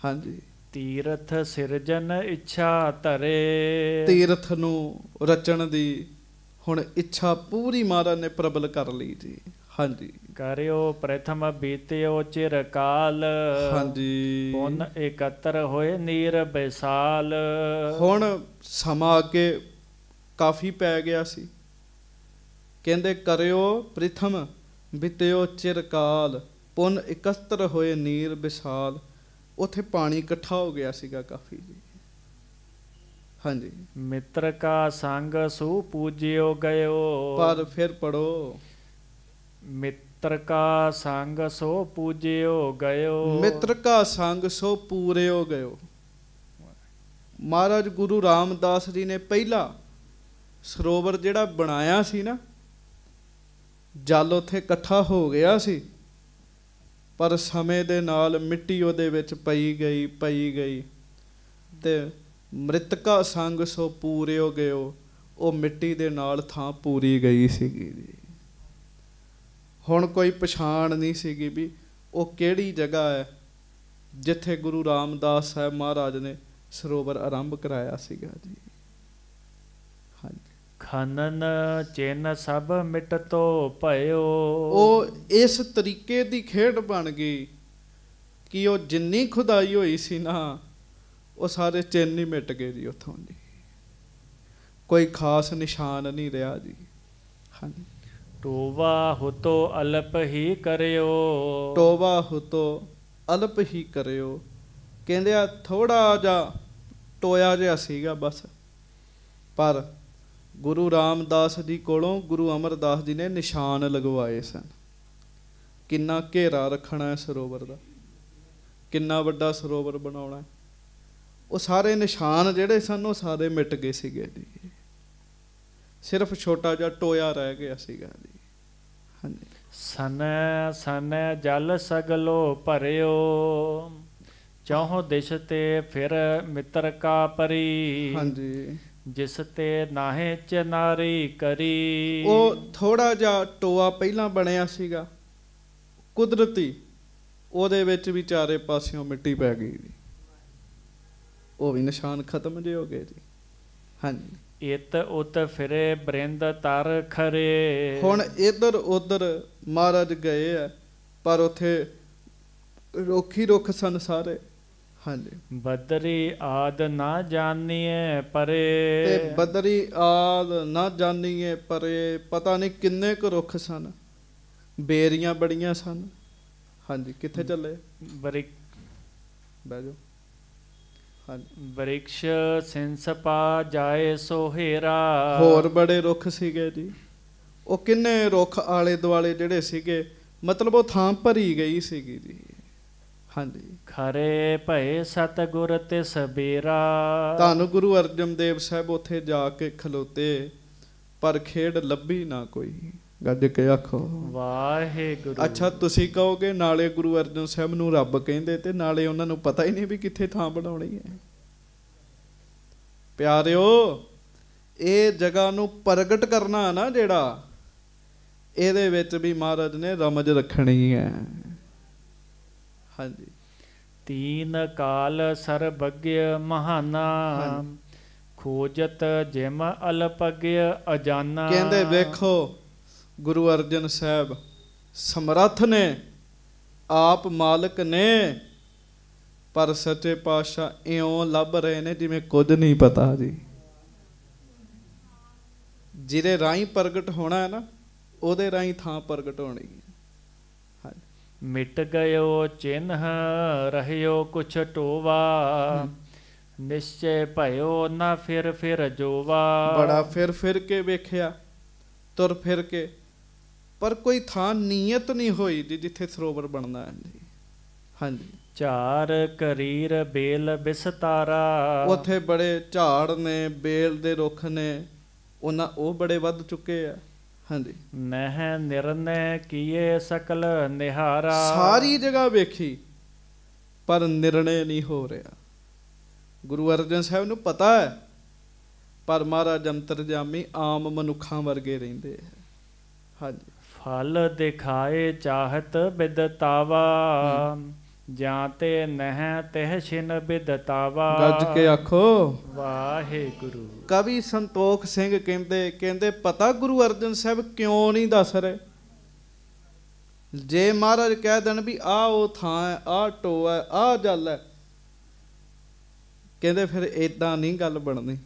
ਹਾਂਜੀ ਤੀਰਥ ਸਿਰਜਨ ਇੱਛਾ ਧਰੇ ਤੀਰਥ ਨੂੰ ਰਚਣ ਦੀ ਹੁਣ ਇੱਛਾ ਪੂਰੀ ਮਹਾਰਾਜ ਨੇ ਪ੍ਰਬਲ ਕਰ ਲਈ ਜੀ ਹਾਂਜੀ ਕਰਿਓ ਪ੍ਰਥਮ ਬੀਤਿਓ ਚਿਰਕਾਲ ਹਾਂਜੀ ਪੁੰਨ ਇਕੱਤਰ ਹੋਏ ਨੀਰ ਬੈਸਾਲ ਹੁਣ ਸਮਾ ਕੇ ਕਾਫੀ ਪੈ ਗਿਆ ਸੀ ਕਹਿੰਦੇ ਕਰਿਓ ਪ੍ਰਥਮ ਬਿਤਿਓ ਚਿਰਕਾਲ ਪੁਨ ਇਕਸਤਰ ਹੋਏ ਨੀਰ ਵਿਸਾਲ ਉਥੇ ਪਾਣੀ ਇਕੱਠਾ ਹੋ ਗਿਆ ਸੀਗਾ ਕਾਫੀ ਜੀ ਹਾਂਜੀ ਮਿੱਤਰ ਕਾ ਸੰਗ ਸੂ ਪੂਜਿਓ ਗਇਓ ਪਰ ਫਿਰ ਪੜੋ ਮਿੱਤਰ ਕਾ ਸੰਗ ਸੋ ਪੂਜਿਓ ਗਇਓ ਮਿੱਤਰ ਕਾ ਸੰਗ ਸੋ ਪੂਰਿਓ ਗਇਓ ਮਹਾਰਾਜ ਗੁਰੂ ਰਾਮਦਾਸ ਜੀ ਨੇ ਪਹਿਲਾ ਸਰੋਵਰ ਜਿਹੜਾ ਬਣਾਇਆ ਸੀ ਨਾ ਜਲ ਉੱਥੇ ਇਕੱਠਾ ਹੋ ਗਿਆ ਸੀ ਪਰ ਸਮੇਂ ਦੇ ਨਾਲ ਮਿੱਟੀ ਉਹਦੇ ਵਿੱਚ ਪਈ ਗਈ ਪਈ ਗਈ ਤੇ ਮ੍ਰਿਤਕਾ ਸੰਗ ਸੋ ਪੂਰੇ ਹੋ ਉਹ ਮਿੱਟੀ ਦੇ ਨਾਲ ਥਾਂ ਪੂਰੀ ਗਈ ਸੀਗੀ ਹੁਣ ਕੋਈ ਪਛਾਣ ਨਹੀਂ ਸੀਗੀ ਵੀ ਉਹ ਕਿਹੜੀ ਜਗ੍ਹਾ ਹੈ ਜਿੱਥੇ ਗੁਰੂ ਰਾਮਦਾਸ ਸਾਹਿਬ ਮਹਾਰਾਜ ਨੇ ਸਰੋਵਰ ਆਰੰਭ ਕਰਾਇਆ ਸੀਗਾ ਜੀ ਹਾਂਜੀ ਖਨਨ ਚਿੰਨ ਸਭ ਮਿਟ ਤੋ ਭਇਓ ਉਹ ਇਸ ਤਰੀਕੇ ਦੀ ਖੇਡ ਬਣ ਗਈ ਕਿ ਉਹ ਜਿੰਨੀ ਖੁਦਾਈ ਹੋਈ ਸੀ ਨਾ ਉਹ ਸਾਰੇ ਚਿੰਨ ਹੀ ਮਿਟ ਗਏ ਜੀ ਉਥੋਂ ਜੀ ਕੋਈ ਖਾਸ ਨਿਸ਼ਾਨ ਨਹੀਂ ਰਿਹਾ ਜੀ ਹਾਂਜੀ ਟੋਵਾ ਹੁਤੋ ਅਲਪ ਹੀ ਕਰਿਓ ਟੋਵਾ ਹੁਤੋ ਅਲਪ ਹੀ ਕਰਿਓ ਕਹਿੰਦੇ ਆ ਥੋੜਾ ਜਾ ਟੋਇਆ ਜਿਹਾ ਸੀਗਾ ਬਸ ਪਰ ਗੁਰੂ ਰਾਮਦਾਸ ਜੀ ਕੋਲੋਂ ਗੁਰੂ ਅਮਰਦਾਸ ਜੀ ਨੇ ਨਿਸ਼ਾਨ ਲਗਵਾਏ ਸਨ ਕਿੰਨਾ ਘੇਰਾ ਰੱਖਣਾ ਹੈ ਸਰੋਵਰ ਦਾ ਕਿੰਨਾ ਵੱਡਾ ਸਰੋਵਰ ਬਣਾਉਣਾ ਉਹ ਸਾਰੇ ਨਿਸ਼ਾਨ ਜਿਹੜੇ ਸਨ ਉਹ ਸਾਰੇ ਮਿਟ ਗਏ ਸੀਗੇ ਜੀ ਸਿਰਫ ਛੋਟਾ ਜਿਹਾ ਟੋਇਆ ਰਹਿ ਗਿਆ ਸੀਗਾ ਜੀ ਹਾਂਜੀ ਸਨ ਸਨ ਜਲ ਸਗਲੋ ਭਰਿਓ ਚੌਹ ਦਿਸ਼ ਤੇ ਫਿਰ ਮਿੱਤਰ ਕਾ ਪਰੀ ਹਾਂਜੀ ਜਿਸ ਤੇ ਨਾਹੇ ਚਨਾਰੀ ਕਰੀ ਉਹ ਥੋੜਾ ਜਿਹਾ ਟੋਆ ਪਹਿਲਾਂ ਬਣਿਆ ਸੀਗਾ ਕੁਦਰਤੀ ਉਹਦੇ ਵਿੱਚ ਵੀ ਚਾਰੇ ਪਾਸਿਓਂ ਮਿੱਟੀ ਪੈ ਗਈ ਜੀ ਉਹ ਵੀ ਨਿਸ਼ਾਨ ਖਤਮ ਜੇ ਹੋ ਗਏ ਜੀ ਹਾਂਜੀ ਇਤ ਉਤ ਫਿਰੇ ਬ੍ਰਿੰਦ ਤਰ ਖਰੇ ਹੁਣ ਇਧਰ ਉਧਰ ਮਹਾਰਾਜ ਗਏ ਆ ਪਰ ਉਥੇ ਰੋਖੀ ਰੁਖ ਸੰਸਾਰੇ ਹਾਂਜੀ ਬਦਰੀ ਆਦ ਨਾ ਜਾਣੀਏ ਪਰੇ ਤੇ ਬਦਰੀ ਆਦ ਨਾ ਜਾਣੀਏ ਪਰੇ ਪਤਾ ਨਹੀਂ ਕਿੰਨੇ ਕੁ ਰੁੱਖ ਸਨ ਬੇਰੀਆਂ ਬੜੀਆਂ ਸਨ ਹਾਂਜੀ ਕਿੱਥੇ ਚੱਲੇ ਬਰਿਕ ਬਹਿ ਜਾਓ ਬ੍ਰਿਕਸ਼ ਸੰਸਪਾ ਜਾਏ ਸੋਹੇਰਾ ਹੋਰ ਬੜੇ ਰੁੱਖ ਸੀਗੇ ਜੀ ਉਹ ਕਿੰਨੇ ਰੁੱਖ ਆਲੇ ਦੁਆਲੇ ਜਿਹੜੇ ਸੀਗੇ ਮਤਲਬ ਉਹ ਥਾਂ ਭਰੀ ਗਈ ਸੀਗੀ ਜੀ ਹਾਂਜੀ ਖਰੇ ਭਏ ਸਤਗੁਰ ਤੇ ਸਬੇਰਾ ਧੰਨ ਗੁਰੂ ਅਰਜਨ ਦੇਵ ਸਾਹਿਬ ਉਥੇ ਜਾ ਕੇ ਖਲੋਤੇ ਪਰ ਖੇਡ ਲੱਭੀ ਨਾ ਕੋਈ ਗੱਜ ਕੇ ਆਖੋ ਵਾਹਿਗੁਰੂ ਅੱਛਾ ਤੁਸੀਂ ਕਹੋਗੇ ਨਾਲੇ ਗੁਰੂ ਅਰਜਨ ਸਾਹਿਬ ਨੂੰ ਰੱਬ ਕਹਿੰਦੇ ਤੇ ਨਾਲੇ ਉਹਨਾਂ ਨੂੰ ਪਤਾ ਹੀ ਨਹੀਂ ਵੀ ਕਿੱਥੇ ਥਾਂ ਬਣਾਉਣੀ ਹੈ ਪਿਆਰਿਓ ਇਹ ਜਗ੍ਹਾ ਨੂੰ ਪ੍ਰਗਟ ਕਰਨਾ ਨਾ ਜਿਹੜਾ ਇਹਦੇ ਵਿੱਚ ਵੀ ਮਹਾਰਾਜ ਨੇ ਰਮਜ ਰੱਖਣੀ ਹੈ ਹਾਂਜੀ ਤੀਨ ਕਾਲ ਸਰਬਗਯ ਮਹਾਨਾ ਖੋਜਤ ਜਿਮ ਅਲਪਗਯ ਅਜਾਨਾ ਕਹਿੰਦੇ ਵੇਖੋ ਗੁਰੂ ਅਰਜਨ ਸਾਹਿਬ ਸਮਰੱਥ ਨੇ ਆਪ ਮਾਲਕ ਨੇ ਪਰ ਸੱਚੇ ਪਾਤਸ਼ਾਹ ਇਉਂ ਲੱਭ ਰਹੇ ਨੇ ਜਿਵੇਂ ਕੁਝ ਨਹੀਂ ਪਤਾ ਜੀ ਜਿਹਦੇ ਰਾਹੀਂ ਪ੍ਰਗਟ ਹੋਣਾ ਹੈ ਨਾ ਉਹਦੇ ਰਾਹੀਂ ਥਾਂ ਪ੍ਰਗਟ ਹੋਣੀ ਹੈ ਮਿਟ ਗਇਓ ਚਿੰਨਹ ਰਹਿਓ ਕੁਛ ਟੋਵਾ ਨਿਸ਼ਚੈ ਭਇਓ ਨਾ ਫਿਰ ਫਿਰ ਜੋਵਾ ਬੜਾ ਫਿਰ ਫਿਰ ਕੇ ਵੇਖਿਆ ਤੁਰ ਫਿਰ ਕੇ ਪਰ ਕੋਈ ਥਾਂ ਨੀਅਤ ਨਹੀਂ ਹੋਈ ਜੀ ਜਿੱਥੇ ਸਰੋਵਰ ਬਣਨਾ ਹੈ ਜੀ ਹਾਂਜੀ ਚਾਰ ਕਰੀਰ ਬੇਲ ਬਿਸਤਾਰਾ ਉਥੇ ਬੜੇ ਝਾੜ ਨੇ ਬੇਲ ਦੇ ਰੁੱਖ ਨੇ ਉਹਨਾਂ ਉਹ ਬੜੇ ਵੱਧ ਚੁੱਕੇ ਆ ਹਾਂਜੀ ਮਹਿ ਨਿਰਨੈ ਕੀਏ ਸਕਲ ਨਿਹਾਰਾ ਸਾਰੀ ਜਗ੍ਹਾ ਵੇਖੀ ਪਰ ਨਿਰਣੇ ਨਹੀਂ ਹੋ ਰਿਹਾ ਗੁਰੂ ਅਰਜਨ ਸਾਹਿਬ ਨੂੰ ਪਤਾ ਹੈ ਪਰ ਮਹਾਰਾਜ ਅੰਤਰਜਾਮੀ ਆਮ ਮਨੁੱਖਾਂ ਵਰਗੇ ਰਹਿੰਦੇ ਹਾਂਜੀ ਫਲ ਦਿਖਾਏ ਚਾਹਤ ਬਿਦਤਾਵਾ ਜਾਂ ਤੇ ਨਹਿ ਤਹਿ ਛਿਨ ਬਿਦਤਾਵਾ ਗੱਜ ਕੇ ਆਖੋ ਵਾਹਿਗੁਰੂ ਕਵੀ ਸੰਤੋਖ ਸਿੰਘ ਕਹਿੰਦੇ ਕਹਿੰਦੇ ਪਤਾ ਗੁਰੂ ਅਰਜਨ ਸਾਹਿਬ ਕਿਉਂ ਨਹੀਂ ਦੱਸ ਰਹੇ ਜੇ ਮਹਾਰਾਜ ਕਹਿ ਦੇਣ ਵੀ ਆ ਉਹ ਥਾਂ ਹੈ ਆ ਟੋ ਹੈ ਆ ਜਲ ਹੈ ਕਹਿੰਦੇ ਫਿਰ ਇਦਾਂ ਨਹੀਂ ਗੱਲ ਬਣਨੀ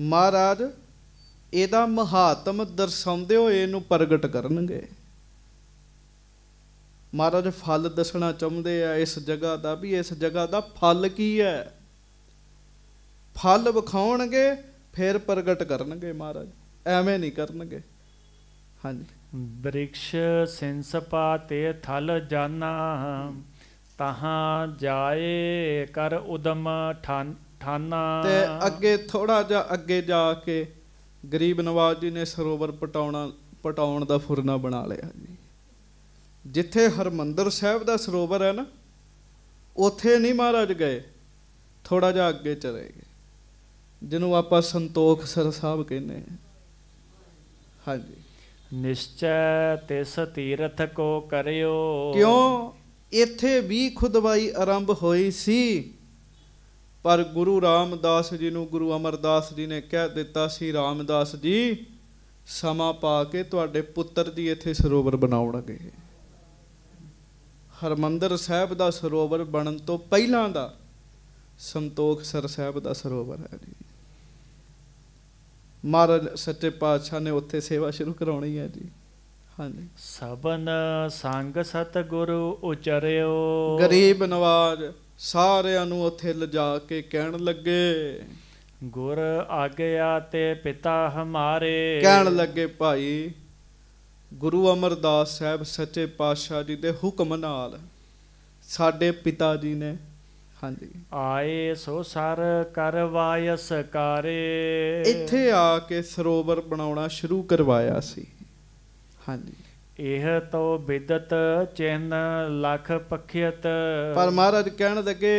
ਮਹਾਰਾਜ ਇਹਦਾ ਮਹਾਤਮ ਦਰਸਾਉਂਦੇ ਹੋਏ ਇਹਨੂੰ ਪ੍ਰਗਟ ਕਰਨਗੇ ਮਹਾਰਾਜ ਫਲ ਦੱਸਣਾ ਚਾਹੁੰਦੇ ਆ ਇਸ ਜਗ੍ਹਾ ਦਾ ਵੀ ਇਸ ਜਗ੍ਹਾ ਦਾ ਫਲ ਕੀ ਹੈ ਫਲ ਵਿਖਾਉਣਗੇ ਫਿਰ ਪ੍ਰਗਟ ਕਰਨਗੇ ਮਹਾਰਾਜ ਐਵੇਂ ਨਹੀਂ ਕਰਨਗੇ ਹਾਂਜੀ ਬ੍ਰਿਕਸ਼ ਸੰਸਪਾ ਤੇ ਥਲ ਜਾਨਾ ਤਹਾਂ ਜਾਏ ਕਰ ਉਦਮ ਠਾਨਾ ਤੇ ਅੱਗੇ ਥੋੜਾ ਜਿਹਾ ਅੱਗੇ ਜਾ ਕੇ ਗਰੀਬ ਨਵਾਜ਼ ਜੀ ਨੇ ਸਰੋਵਰ ਪਟਾਉਣਾ ਪਟਾਉਣ ਦਾ ਫੁਰਨਾ ਬਣਾ ਲਿਆ ਜੀ ਜਿੱਥੇ ਹਰਮੰਦਰ ਸਾਹਿਬ ਦਾ ਸਰੋਵਰ ਹੈ ਨਾ ਉੱਥੇ ਨਹੀਂ ਮਹਾਰਾਜ ਗਏ ਥੋੜਾ ਜਿਹਾ ਅੱਗੇ ਚਲੇ ਗਏ ਜਿਹਨੂੰ ਆਪਾਂ ਸੰਤੋਖ ਸਰ ਸਾਹਿਬ ਕਹਿੰਦੇ ਹਾਂ ਹਾਂਜੀ ਨਿਸ਼ਚੈ ਤਿਸ ਤੀਰਥ ਕੋ ਕਰਿਓ ਕਿਉਂ ਇੱਥੇ ਵੀ ਖੁਦਵਾਈ ਆਰੰਭ ਹੋਈ ਸੀ ਪਰ ਗੁਰੂ ਰਾਮਦਾਸ ਜੀ ਨੂੰ ਗੁਰੂ ਅਮਰਦਾਸ ਜੀ ਨੇ ਕਹਿ ਦਿੱਤਾ ਸੀ ਰਾਮਦਾਸ ਜੀ ਸਮਾ ਪਾ ਕੇ ਤੁਹਾਡੇ ਪੁੱਤਰ ਦੀ ਇੱਥੇ ਸਰੋਵਰ ਬਣਾਉਣਗੇ ਹਰਮੰਦਰ ਸਾਹਿਬ ਦਾ ਸਰੋਵਰ ਬਣਨ ਤੋਂ ਪਹਿਲਾਂ ਦਾ ਸੰਤੋਖ ਸਰ ਸਾਹਿਬ ਦਾ ਸਰੋਵਰ ਹੈ ਜੀ ਮਹਾਰਾਜ ਸੱਚੇ ਪਾਤਸ਼ਾਹ ਨੇ ਉੱਥੇ ਸੇਵਾ ਸ਼ੁਰੂ ਕਰਾਉਣੀ ਹੈ ਜੀ ਹਾਂਜੀ ਸਬਨ ਸੰਗ ਸਤ ਗੁਰੂ ਉਚਰਿਓ ਗਰੀਬ ਨਵਾਜ ਸਾਰਿਆਂ ਨੂੰ ਉੱਥੇ ਲਿਜਾ ਕੇ ਕਹਿਣ ਲੱਗੇ ਗੁਰ ਆਗਿਆ ਤੇ ਪਿਤਾ ਹਮਾਰੇ ਕਹਿਣ ਲੱਗੇ ਭਾਈ ਗੁਰੂ ਅਮਰਦਾਸ ਸਾਹਿਬ ਸੱਚੇ ਪਾਤਸ਼ਾਹ ਜੀ ਦੇ ਹੁਕਮ ਨਾਲ ਸਾਡੇ ਪਿਤਾ ਜੀ ਨੇ ਹਾਂਜੀ ਆਏ ਸੋ ਸਰ ਕਰਵਾਇਸ ਕਰੇ ਇੱਥੇ ਆ ਕੇ ਸਰੋਵਰ ਬਣਾਉਣਾ ਸ਼ੁਰੂ ਕਰਵਾਇਆ ਸੀ ਹਾਂਜੀ ਇਹ ਤੋ ਬਿਦਤ ਚਿੰਨ ਲੱਖ ਪਖਿਤ ਪਰ ਮਹਾਰਾਜ ਕਹਿਣ ਲੱਗੇ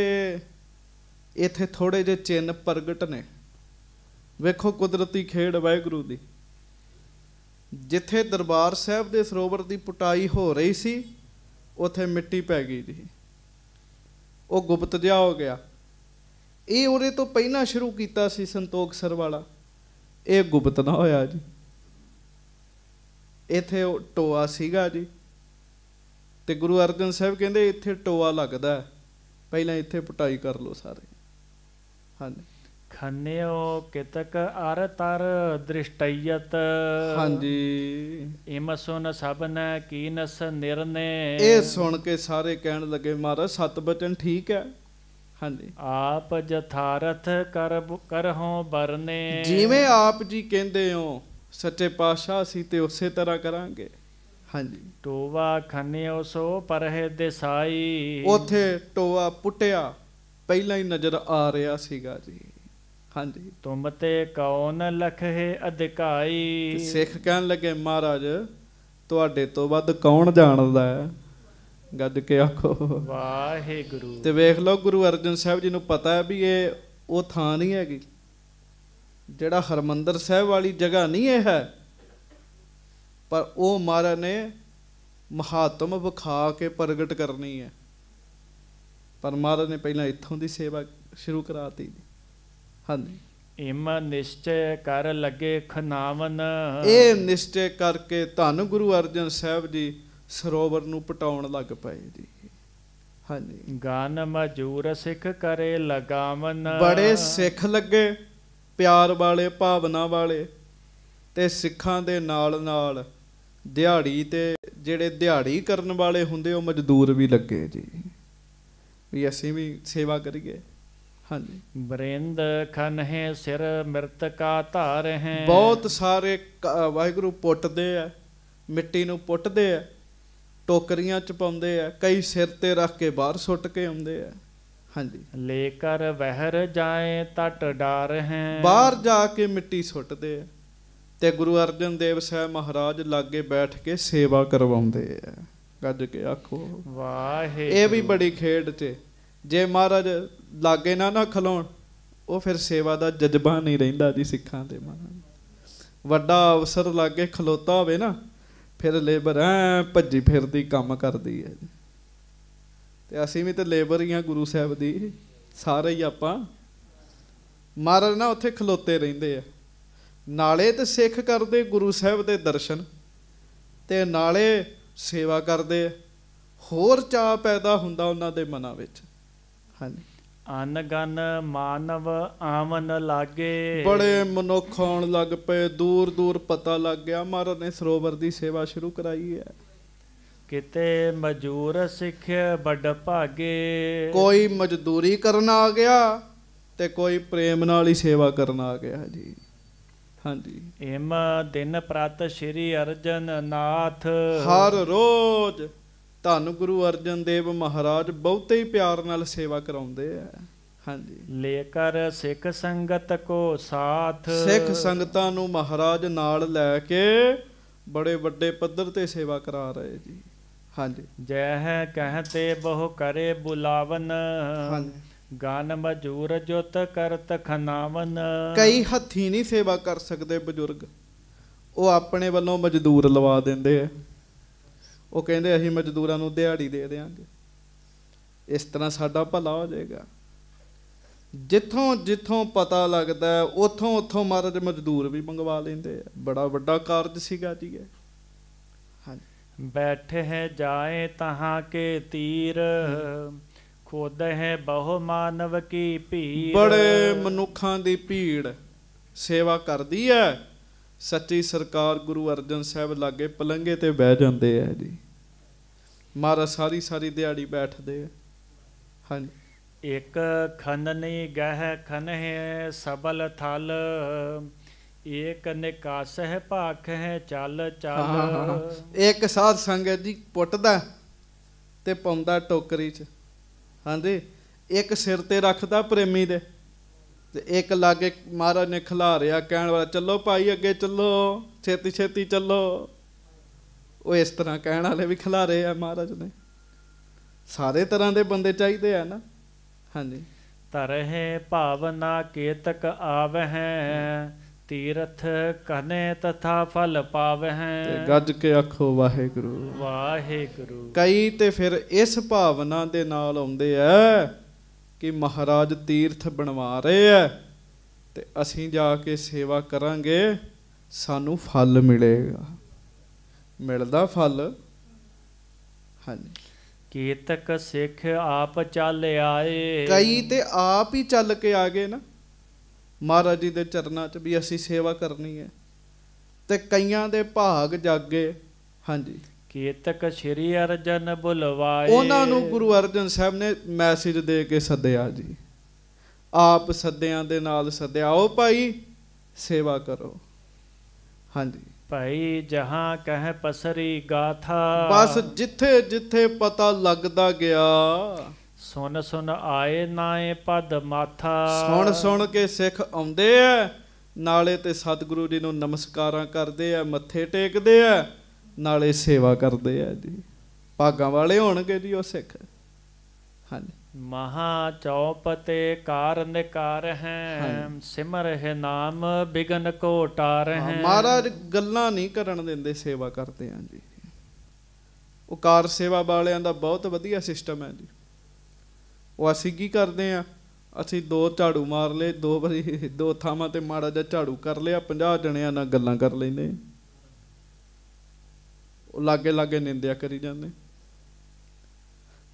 ਇੱਥੇ ਥੋੜੇ ਜਿਹੇ ਚਿੰਨ ਪ੍ਰਗਟ ਨੇ ਵੇਖੋ ਕੁਦਰਤੀ ਖੇਡ ਵਾਹਿਗੁਰੂ ਦੀ ਜਿੱਥੇ ਦਰਬਾਰ ਸਾਹਿਬ ਦੇ ਸਰੋਵਰ ਦੀ ਪੁਟਾਈ ਹੋ ਰਹੀ ਸੀ ਉੱਥੇ ਮਿੱਟੀ ਪੈ ਗਈ ਸੀ ਉਹ ਗੁਪਤ ਜਿਹਾ ਹੋ ਗਿਆ ਇਹ ਉਹਦੇ ਤੋਂ ਪਹਿਲਾਂ ਸ਼ੁਰੂ ਕੀਤਾ ਸੀ ਸੰਤੋਖ ਸਰ ਵਾਲਾ ਇਹ ਗੁਪਤ ਨਾ ਹੋਇਆ ਜੀ ਇੱਥੇ ਉਹ ਟੋਆ ਸੀਗਾ ਜੀ ਤੇ ਗੁਰੂ ਅਰਜਨ ਸਾਹਿਬ ਕਹਿੰਦੇ ਇੱਥੇ ਟੋਆ ਲੱਗਦਾ ਪਹਿਲਾਂ ਇੱਥੇ ਪਟਾਈ ਕਰ ਲਓ ਸਾਰੇ ਹਾਂਜੀ ਖੰਨਿਓ ਕਿਤਕ ਅਰ ਤਰ ਦ੍ਰਿਸ਼ਟਯਤ ਹਾਂਜੀ ਸੁਨ ਸਭਨ ਕੀਨਸ ਨਿਰਨੇ ਇਹ ਸੁਣ ਕੇ ਸਾਰੇ ਕਹਿਣ ਲੱਗੇ ਮਹਾਰਾਜ ਸਤ ਬਚਨ ਠੀਕ ਹੈ ਹਾਂਜੀ ਆਪ ਜਥਾਰਥ ਕਰ ਕਰਹੋ ਬਰਨੇ ਜਿਵੇਂ ਆਪ ਜੀ ਕਹਿੰਦੇ ਹੋ ਸੱਚੇ ਪਾਤਸ਼ਾਹ ਅਸੀਂ ਤੇ ਉਸੇ ਤਰ੍ਹਾਂ ਕਰਾਂਗੇ ਹਾਂਜੀ ਟੋਵਾ ਖੰਨਿਓ ਸੋ ਪਰਹੇ ਦੇਸਾਈ ਉਥੇ ਟੋਵਾ ਪੁੱਟਿਆ ਪਹਿਲਾਂ ਹੀ ਨਜ਼ਰ ਆ ਰਿਹਾ ਸੀਗਾ ਜੀ ਹਾਂਜੀ ਤੁਮ ਤੇ ਕੌਣ ਲਖੇ ਅਧਿਕਾਈ ਸਿੱਖ ਕਹਿਣ ਲੱਗੇ ਮਹਾਰਾਜ ਤੁਹਾਡੇ ਤੋਂ ਵੱਧ ਕੌਣ ਜਾਣਦਾ ਹੈ ਗੱਦ ਕੇ ਆਖੋ ਵਾਹਿਗੁਰੂ ਤੇ ਵੇਖ ਲਓ ਗੁਰੂ ਅਰਜਨ ਸਾਹਿਬ ਜੀ ਨੂੰ ਪਤਾ ਹੈ ਵੀ ਇਹ ਉਹ ਥਾਂ ਨਹੀਂ ਹੈਗੀ ਜਿਹੜਾ ਹਰਮੰਦਰ ਸਾਹਿਬ ਵਾਲੀ ਜਗ੍ਹਾ ਨਹੀਂ ਇਹ ਹੈ ਪਰ ਉਹ ਮਹਾਰਾਜ ਨੇ ਮਹਾਤਮ ਵਿਖਾ ਕੇ ਪ੍ਰਗਟ ਕਰਨੀ ਹੈ ਪਰ ਮਹਾਰਾਜ ਨੇ ਪਹਿਲਾਂ ਇੱਥੋਂ ਦੀ ਸੇਵਾ ਸ਼ੁਰੂ ਕਰਾਤੀ ਹਾਂਜੀ ਇਮ ਨਿਸ਼ਚੈ ਕਰ ਲਗੇ ਖਨਾਵਨ ਇਹ ਨਿਸ਼ਚੈ ਕਰਕੇ ਧੰਨ ਗੁਰੂ ਅਰਜਨ ਸਾਹਿਬ ਜੀ ਸਰੋਵਰ ਨੂੰ ਪਟਾਉਣ ਲੱਗ ਪਏ ਜੀ ਹਾਂਜੀ ਗਾਨ ਮਜੂਰ ਸਿੱਖ ਕਰੇ ਲਗਾਵਨ ਬੜੇ ਸਿੱਖ ਲੱਗੇ ਪਿਆਰ ਵਾਲੇ ਭਾਵਨਾ ਵਾਲੇ ਤੇ ਸਿੱਖਾਂ ਦੇ ਨਾਲ ਨਾਲ ਦਿਹਾੜੀ ਤੇ ਜਿਹੜੇ ਦਿਹਾੜੀ ਕਰਨ ਵਾਲੇ ਹੁੰਦੇ ਉਹ ਮਜ਼ਦੂਰ ਵੀ ਲੱਗੇ ਜੀ ਵੀ ਅਸੀਂ ਵੀ ਸੇਵਾ ਕਰੀਏ ਹਾਂਜੀ ਬ੍ਰਿੰਦ ਖਨਹੇ ਸਿਰ ਮਿਰਤਕਾ ਧਾਰ ਹੈ ਬਹੁਤ ਸਾਰੇ ਵਾਹਿਗੁਰੂ ਪੁੱਟਦੇ ਆ ਮਿੱਟੀ ਨੂੰ ਪੁੱਟਦੇ ਆ ਟੋਕਰੀਆਂ ਚ ਪਾਉਂਦੇ ਆ ਕਈ ਸਿਰ ਤੇ ਰੱਖ ਕੇ ਬਾਹਰ ਸੁੱਟ ਕੇ ਆਉਂਦੇ ਆ ਹਾਂਜੀ ਲੈ ਕਰ ਵਹਿਰ ਜਾਏ ਟਟ ਡਾਰ ਹੈ ਬਾਹਰ ਜਾ ਕੇ ਮਿੱਟੀ ਸੁੱਟਦੇ ਆ ਤੇ ਗੁਰੂ ਅਰਜਨ ਦੇਵ ਸਾਹਿਬ ਮਹਾਰਾਜ ਲਾਗੇ ਬੈਠ ਕੇ ਸੇਵਾ ਕਰਵਾਉਂਦੇ ਆ ਗੱਜ ਕੇ ਆਖੋ ਵਾਹੇ ਇਹ ਵੀ ਬੜੀ ਖੇਡ ਤੇ ਜੇ ਮਹਾਰਾਜ ਲਾਗੇ ਨਾ ਨਾ ਖਲੋਣ ਉਹ ਫਿਰ ਸੇਵਾ ਦਾ ਜਜ਼ਬਾ ਨਹੀਂ ਰਹਿੰਦਾ ਜੀ ਸਿੱਖਾਂ ਦੇ ਮਨ ਵੱਡਾ ਅਵਸਰ ਲਾਗੇ ਖਲੋਤਾ ਹੋਵੇ ਨਾ ਫਿਰ ਲੇਬਰ ਐ ਭੱਜੀ ਫਿਰਦੀ ਕੰਮ ਕਰਦੀ ਹੈ ਤੇ ਅਸੀਂ ਵੀ ਤੇ ਲੇਬਰ ਹੀ ਆ ਗੁਰੂ ਸਾਹਿਬ ਦੀ ਸਾਰੇ ਹੀ ਆਪਾਂ ਮਹਾਰਾਜ ਨਾ ਉੱਥੇ ਖਲੋਤੇ ਰਹਿੰਦੇ ਆ ਨਾਲੇ ਤੇ ਸਿੱਖ ਕਰਦੇ ਗੁਰੂ ਸਾਹਿਬ ਦੇ ਦਰਸ਼ਨ ਤੇ ਨਾਲੇ ਸੇਵਾ ਕਰਦੇ ਹੋਰ ਚਾਹ ਪੈਦਾ ਹੁੰਦਾ ਉਹਨਾਂ ਦੇ ਮਨਾਂ ਵਿੱਚ ਅਨ ਗਨ ਮਾਨਵ ਆਵਨ ਲਾਗੇ ਬੜੇ ਮਨੁੱਖ ਆਉਣ ਲੱਗ ਪਏ ਦੂਰ ਦੂਰ ਪਤਾ ਲੱਗ ਗਿਆ ਮਹਾਰਾਜ ਨੇ ਸਰੋਵਰ ਦੀ ਸੇਵਾ ਸ਼ੁਰੂ ਕਰਾਈ ਹੈ ਕਿਤੇ ਮਜ਼ਦੂਰ ਸਿੱਖ ਵੱਡ ਭਾਗੇ ਕੋਈ ਮਜ਼ਦੂਰੀ ਕਰਨ ਆ ਗਿਆ ਤੇ ਕੋਈ ਪ੍ਰੇਮ ਨਾਲ ਹੀ ਸੇਵਾ ਕਰਨ ਆ ਗਿਆ ਜੀ ਹਾਂਜੀ ਇਮ ਦਿਨ ਪ੍ਰਤ ਸ਼੍ਰੀ ਅਰਜਨ ਨਾਥ ਹਰ ਰੋਜ਼ ਧੰਨ ਗੁਰੂ ਅਰਜਨ ਦੇਵ ਮਹਾਰਾਜ ਬਹੁਤੇ ਹੀ ਪਿਆਰ ਨਾਲ ਸੇਵਾ ਕਰਾਉਂਦੇ ਆ ਹਾਂਜੀ ਲੈ ਕਰ ਸਿੱਖ ਸੰਗਤ ਕੋ ਸਾਥ ਸਿੱਖ ਸੰਗਤਾਂ ਨੂੰ ਮਹਾਰਾਜ ਨਾਲ ਲੈ ਕੇ ਬੜੇ ਵੱਡੇ ਪੱਧਰ ਤੇ ਸੇਵਾ ਕਰਾ ਰਹੇ ਜੀ ਹਾਂਜੀ ਜੈ ਹੈ ਕਹਤੇ ਬਹੁ ਕਰੇ ਬੁਲਾਵਨ ਹਾਂਜੀ ਗਾਨ ਮਜੂਰ ਜੁਤ ਕਰਤ ਖਨਾਵਨ ਕਈ ਹੱਥੀ ਨਹੀਂ ਸੇਵਾ ਕਰ ਸਕਦੇ ਬਜ਼ੁਰਗ ਉਹ ਆਪਣੇ ਵੱਲੋਂ ਮਜ਼ਦੂਰ ਲਵਾ ਦਿੰਦੇ ਆ ਉਹ ਕਹਿੰਦੇ ਅਸੀਂ ਮਜ਼ਦੂਰਾਂ ਨੂੰ ਦਿਹਾੜੀ ਦੇ ਦੇਵਾਂਗੇ ਇਸ ਤਰ੍ਹਾਂ ਸਾਡਾ ਭਲਾ ਹੋ ਜਾਏਗਾ ਜਿੱਥੋਂ ਜਿੱਥੋਂ ਪਤਾ ਲੱਗਦਾ ਉਥੋਂ ਉਥੋਂ ਮਹਾਰਾਜ ਮਜ਼ਦੂਰ ਵੀ ਮੰਗਵਾ ਲੈਂਦੇ ਆ ਬੜਾ ਵੱਡਾ ਕਾਰਜ ਸੀਗਾ ਜੀ ਹਾਂ ਬੈਠ ਹੈ ਜਾਏ ਤਹਾਂ ਕੇ ਤੀਰ ਖੋਦ ਹੈ ਬਹੁ ਮਾਨਵ ਕੀ ਭੀੜ ਬੜੇ ਮਨੁੱਖਾਂ ਦੀ ਭੀੜ ਸੇਵਾ ਕਰਦੀ ਹੈ ਸੱਚੀ ਸਰਕਾਰ ਗੁਰੂ ਅਰਜਨ ਸਾਹਿਬ ਲਾਗੇ ਪਲੰਗੇ ਤੇ ਬਹਿ ਜਾਂਦੇ ਆ ਜੀ ਮਾਰਾ ਸਾਰੀ ਸਾਰੀ ਦਿਹਾੜੀ ਬੈਠਦੇ ਹਾਂਜੀ ਇੱਕ ਗਹ ਗਹਿ ਹੈ ਸਬਲ ਥਲ ਇੱਕ ਨਿਕਾਸ ਹੈ ਭਾਖ ਹੈ ਚੱਲ ਚੱਲ ਇੱਕ ਸਾਧ ਸੰਗਤ ਜੀ ਪੁੱਟਦਾ ਤੇ ਪਾਉਂਦਾ ਟੋਕਰੀ 'ਚ ਹਾਂਜੀ ਇੱਕ ਸਿਰ ਤੇ ਰੱਖਦਾ ਪ੍ਰੇਮੀ ਦੇ ਤੇ ਇੱਕ ਲਾਗੇ ਮਹਾਰਾਜ ਨੇ ਰਿਆ ਕਹਿਣ ਵਾਲਾ ਚੱਲੋ ਭਾਈ ਅੱਗੇ ਚੱਲੋ ਛੇਤੀ ਛੇਤੀ ਚੱਲੋ ਉਹ ਇਸ ਤਰ੍ਹਾਂ ਕਹਿਣ ਵਾਲੇ ਵੀ ਖਿਲਾਰੇ ਆ ਮਹਾਰਾਜ ਨੇ ਸਾਰੇ ਤਰ੍ਹਾਂ ਦੇ ਬੰਦੇ ਚਾਹੀਦੇ ਆ ਨਾ ਹਾਂਜੀ ਤਰਹਿ ਭਾਵਨਾ ਕੇਤਕ ਆਵਹਿ ਤੀਰਥ ਕਨੇ ਤਥਾ ਫਲ ਪਾਵਹਿ ਤੇ ਗੱਜ ਕੇ ਆਖੋ ਵਾਹਿਗੁਰੂ ਵਾਹਿਗੁਰੂ ਕਈ ਤੇ ਫਿਰ ਇਸ ਭਾਵਨਾ ਦੇ ਨਾਲ ਆਉਂਦੇ ਆ ਕਿ ਮਹਾਰਾਜ ਤੀਰਥ ਬਣਵਾ ਰਹੇ ਆ ਤੇ ਅਸੀਂ ਜਾ ਕੇ ਸੇਵਾ ਕਰਾਂਗੇ ਸਾਨੂੰ ਫਲ ਮਿਲੇਗਾ ਮਿਲਦਾ ਫਲ ਹਾਂਜੀ ਕੀਤਕ ਸਿੱਖ ਆਪ ਚੱਲ ਆਏ ਕਈ ਤੇ ਆਪ ਹੀ ਚੱਲ ਕੇ ਆ ਗਏ ਨਾ ਮਹਾਰਾਜ ਜੀ ਦੇ ਚਰਨਾਂ 'ਚ ਵੀ ਅਸੀਂ ਸੇਵਾ ਕਰਨੀ ਹੈ ਤੇ ਕਈਆਂ ਦੇ ਭਾਗ ਜਾਗੇ ਹਾਂਜੀ ਕੀਤਕ ਸ੍ਰੀ ਅਰਜਨ ਬੁਲਵਾਏ ਉਹਨਾਂ ਨੂੰ ਗੁਰੂ ਅਰਜਨ ਸਾਹਿਬ ਨੇ ਮੈਸੇਜ ਦੇ ਕੇ ਸੱਦਿਆ ਜੀ ਆਪ ਸੱਦਿਆਂ ਦੇ ਨਾਲ ਸੱਦਿਆ ਉਹ ਭਾਈ ਸੇਵਾ ਕਰੋ ਹਾਂਜੀ ਭਈ ਜਹਾਂ ਕਹਿ ਪਸਰੀ ਗਾਥਾ ਬਸ ਜਿੱਥੇ ਜਿੱਥੇ ਪਤਾ ਲੱਗਦਾ ਗਿਆ ਸੁਣ ਸੁਣ ਆਏ ਨਾਏ ਪਦ ਮਾਥਾ ਸੁਣ ਸੁਣ ਕੇ ਸਿੱਖ ਆਉਂਦੇ ਐ ਨਾਲੇ ਤੇ ਸਤਿਗੁਰੂ ਜੀ ਨੂੰ ਨਮਸਕਾਰਾਂ ਕਰਦੇ ਐ ਮੱਥੇ ਟੇਕਦੇ ਐ ਨਾਲੇ ਸੇਵਾ ਕਰਦੇ ਐ ਜੀ ਭਾਗਾਂ ਵਾਲੇ ਹੋਣਗੇ ਜੀ ਉਹ ਸਿੱਖ ਹਾਂਜੀ ਮਹਾ ਚੌਪਤੇ ਕਾਰ ਕਰ ਹੈ ਸਿਮਰ ਹੈ ਨਾਮ ਬਿਗਨ ਕੋ ਟਾਰ ਹੈ ਮਹਾਰਾਜ ਗੱਲਾਂ ਨਹੀਂ ਕਰਨ ਦਿੰਦੇ ਸੇਵਾ ਕਰਦੇ ਆਂ ਜੀ ਉਹ ਕਾਰ ਸੇਵਾ ਵਾਲਿਆਂ ਦਾ ਬਹੁਤ ਵਧੀਆ ਸਿਸਟਮ ਹੈ ਜੀ ਉਹ ਅਸੀਂ ਕੀ ਕਰਦੇ ਆਂ ਅਸੀਂ ਦੋ ਝਾੜੂ ਮਾਰ ਲਏ ਦੋ ਵਾਰੀ ਦੋ ਥਾਵਾਂ ਤੇ ਮਾੜਾ ਜਿਹਾ ਝਾੜੂ ਕਰ ਲਿਆ 50 ਜਣਿਆਂ ਨਾਲ ਗੱਲਾਂ ਕਰ ਲੈਂਦੇ ਉਹ ਲਾਗੇ ਲਾਗੇ ਨਿੰਦਿਆ ਕਰੀ ਜਾਂਦੇ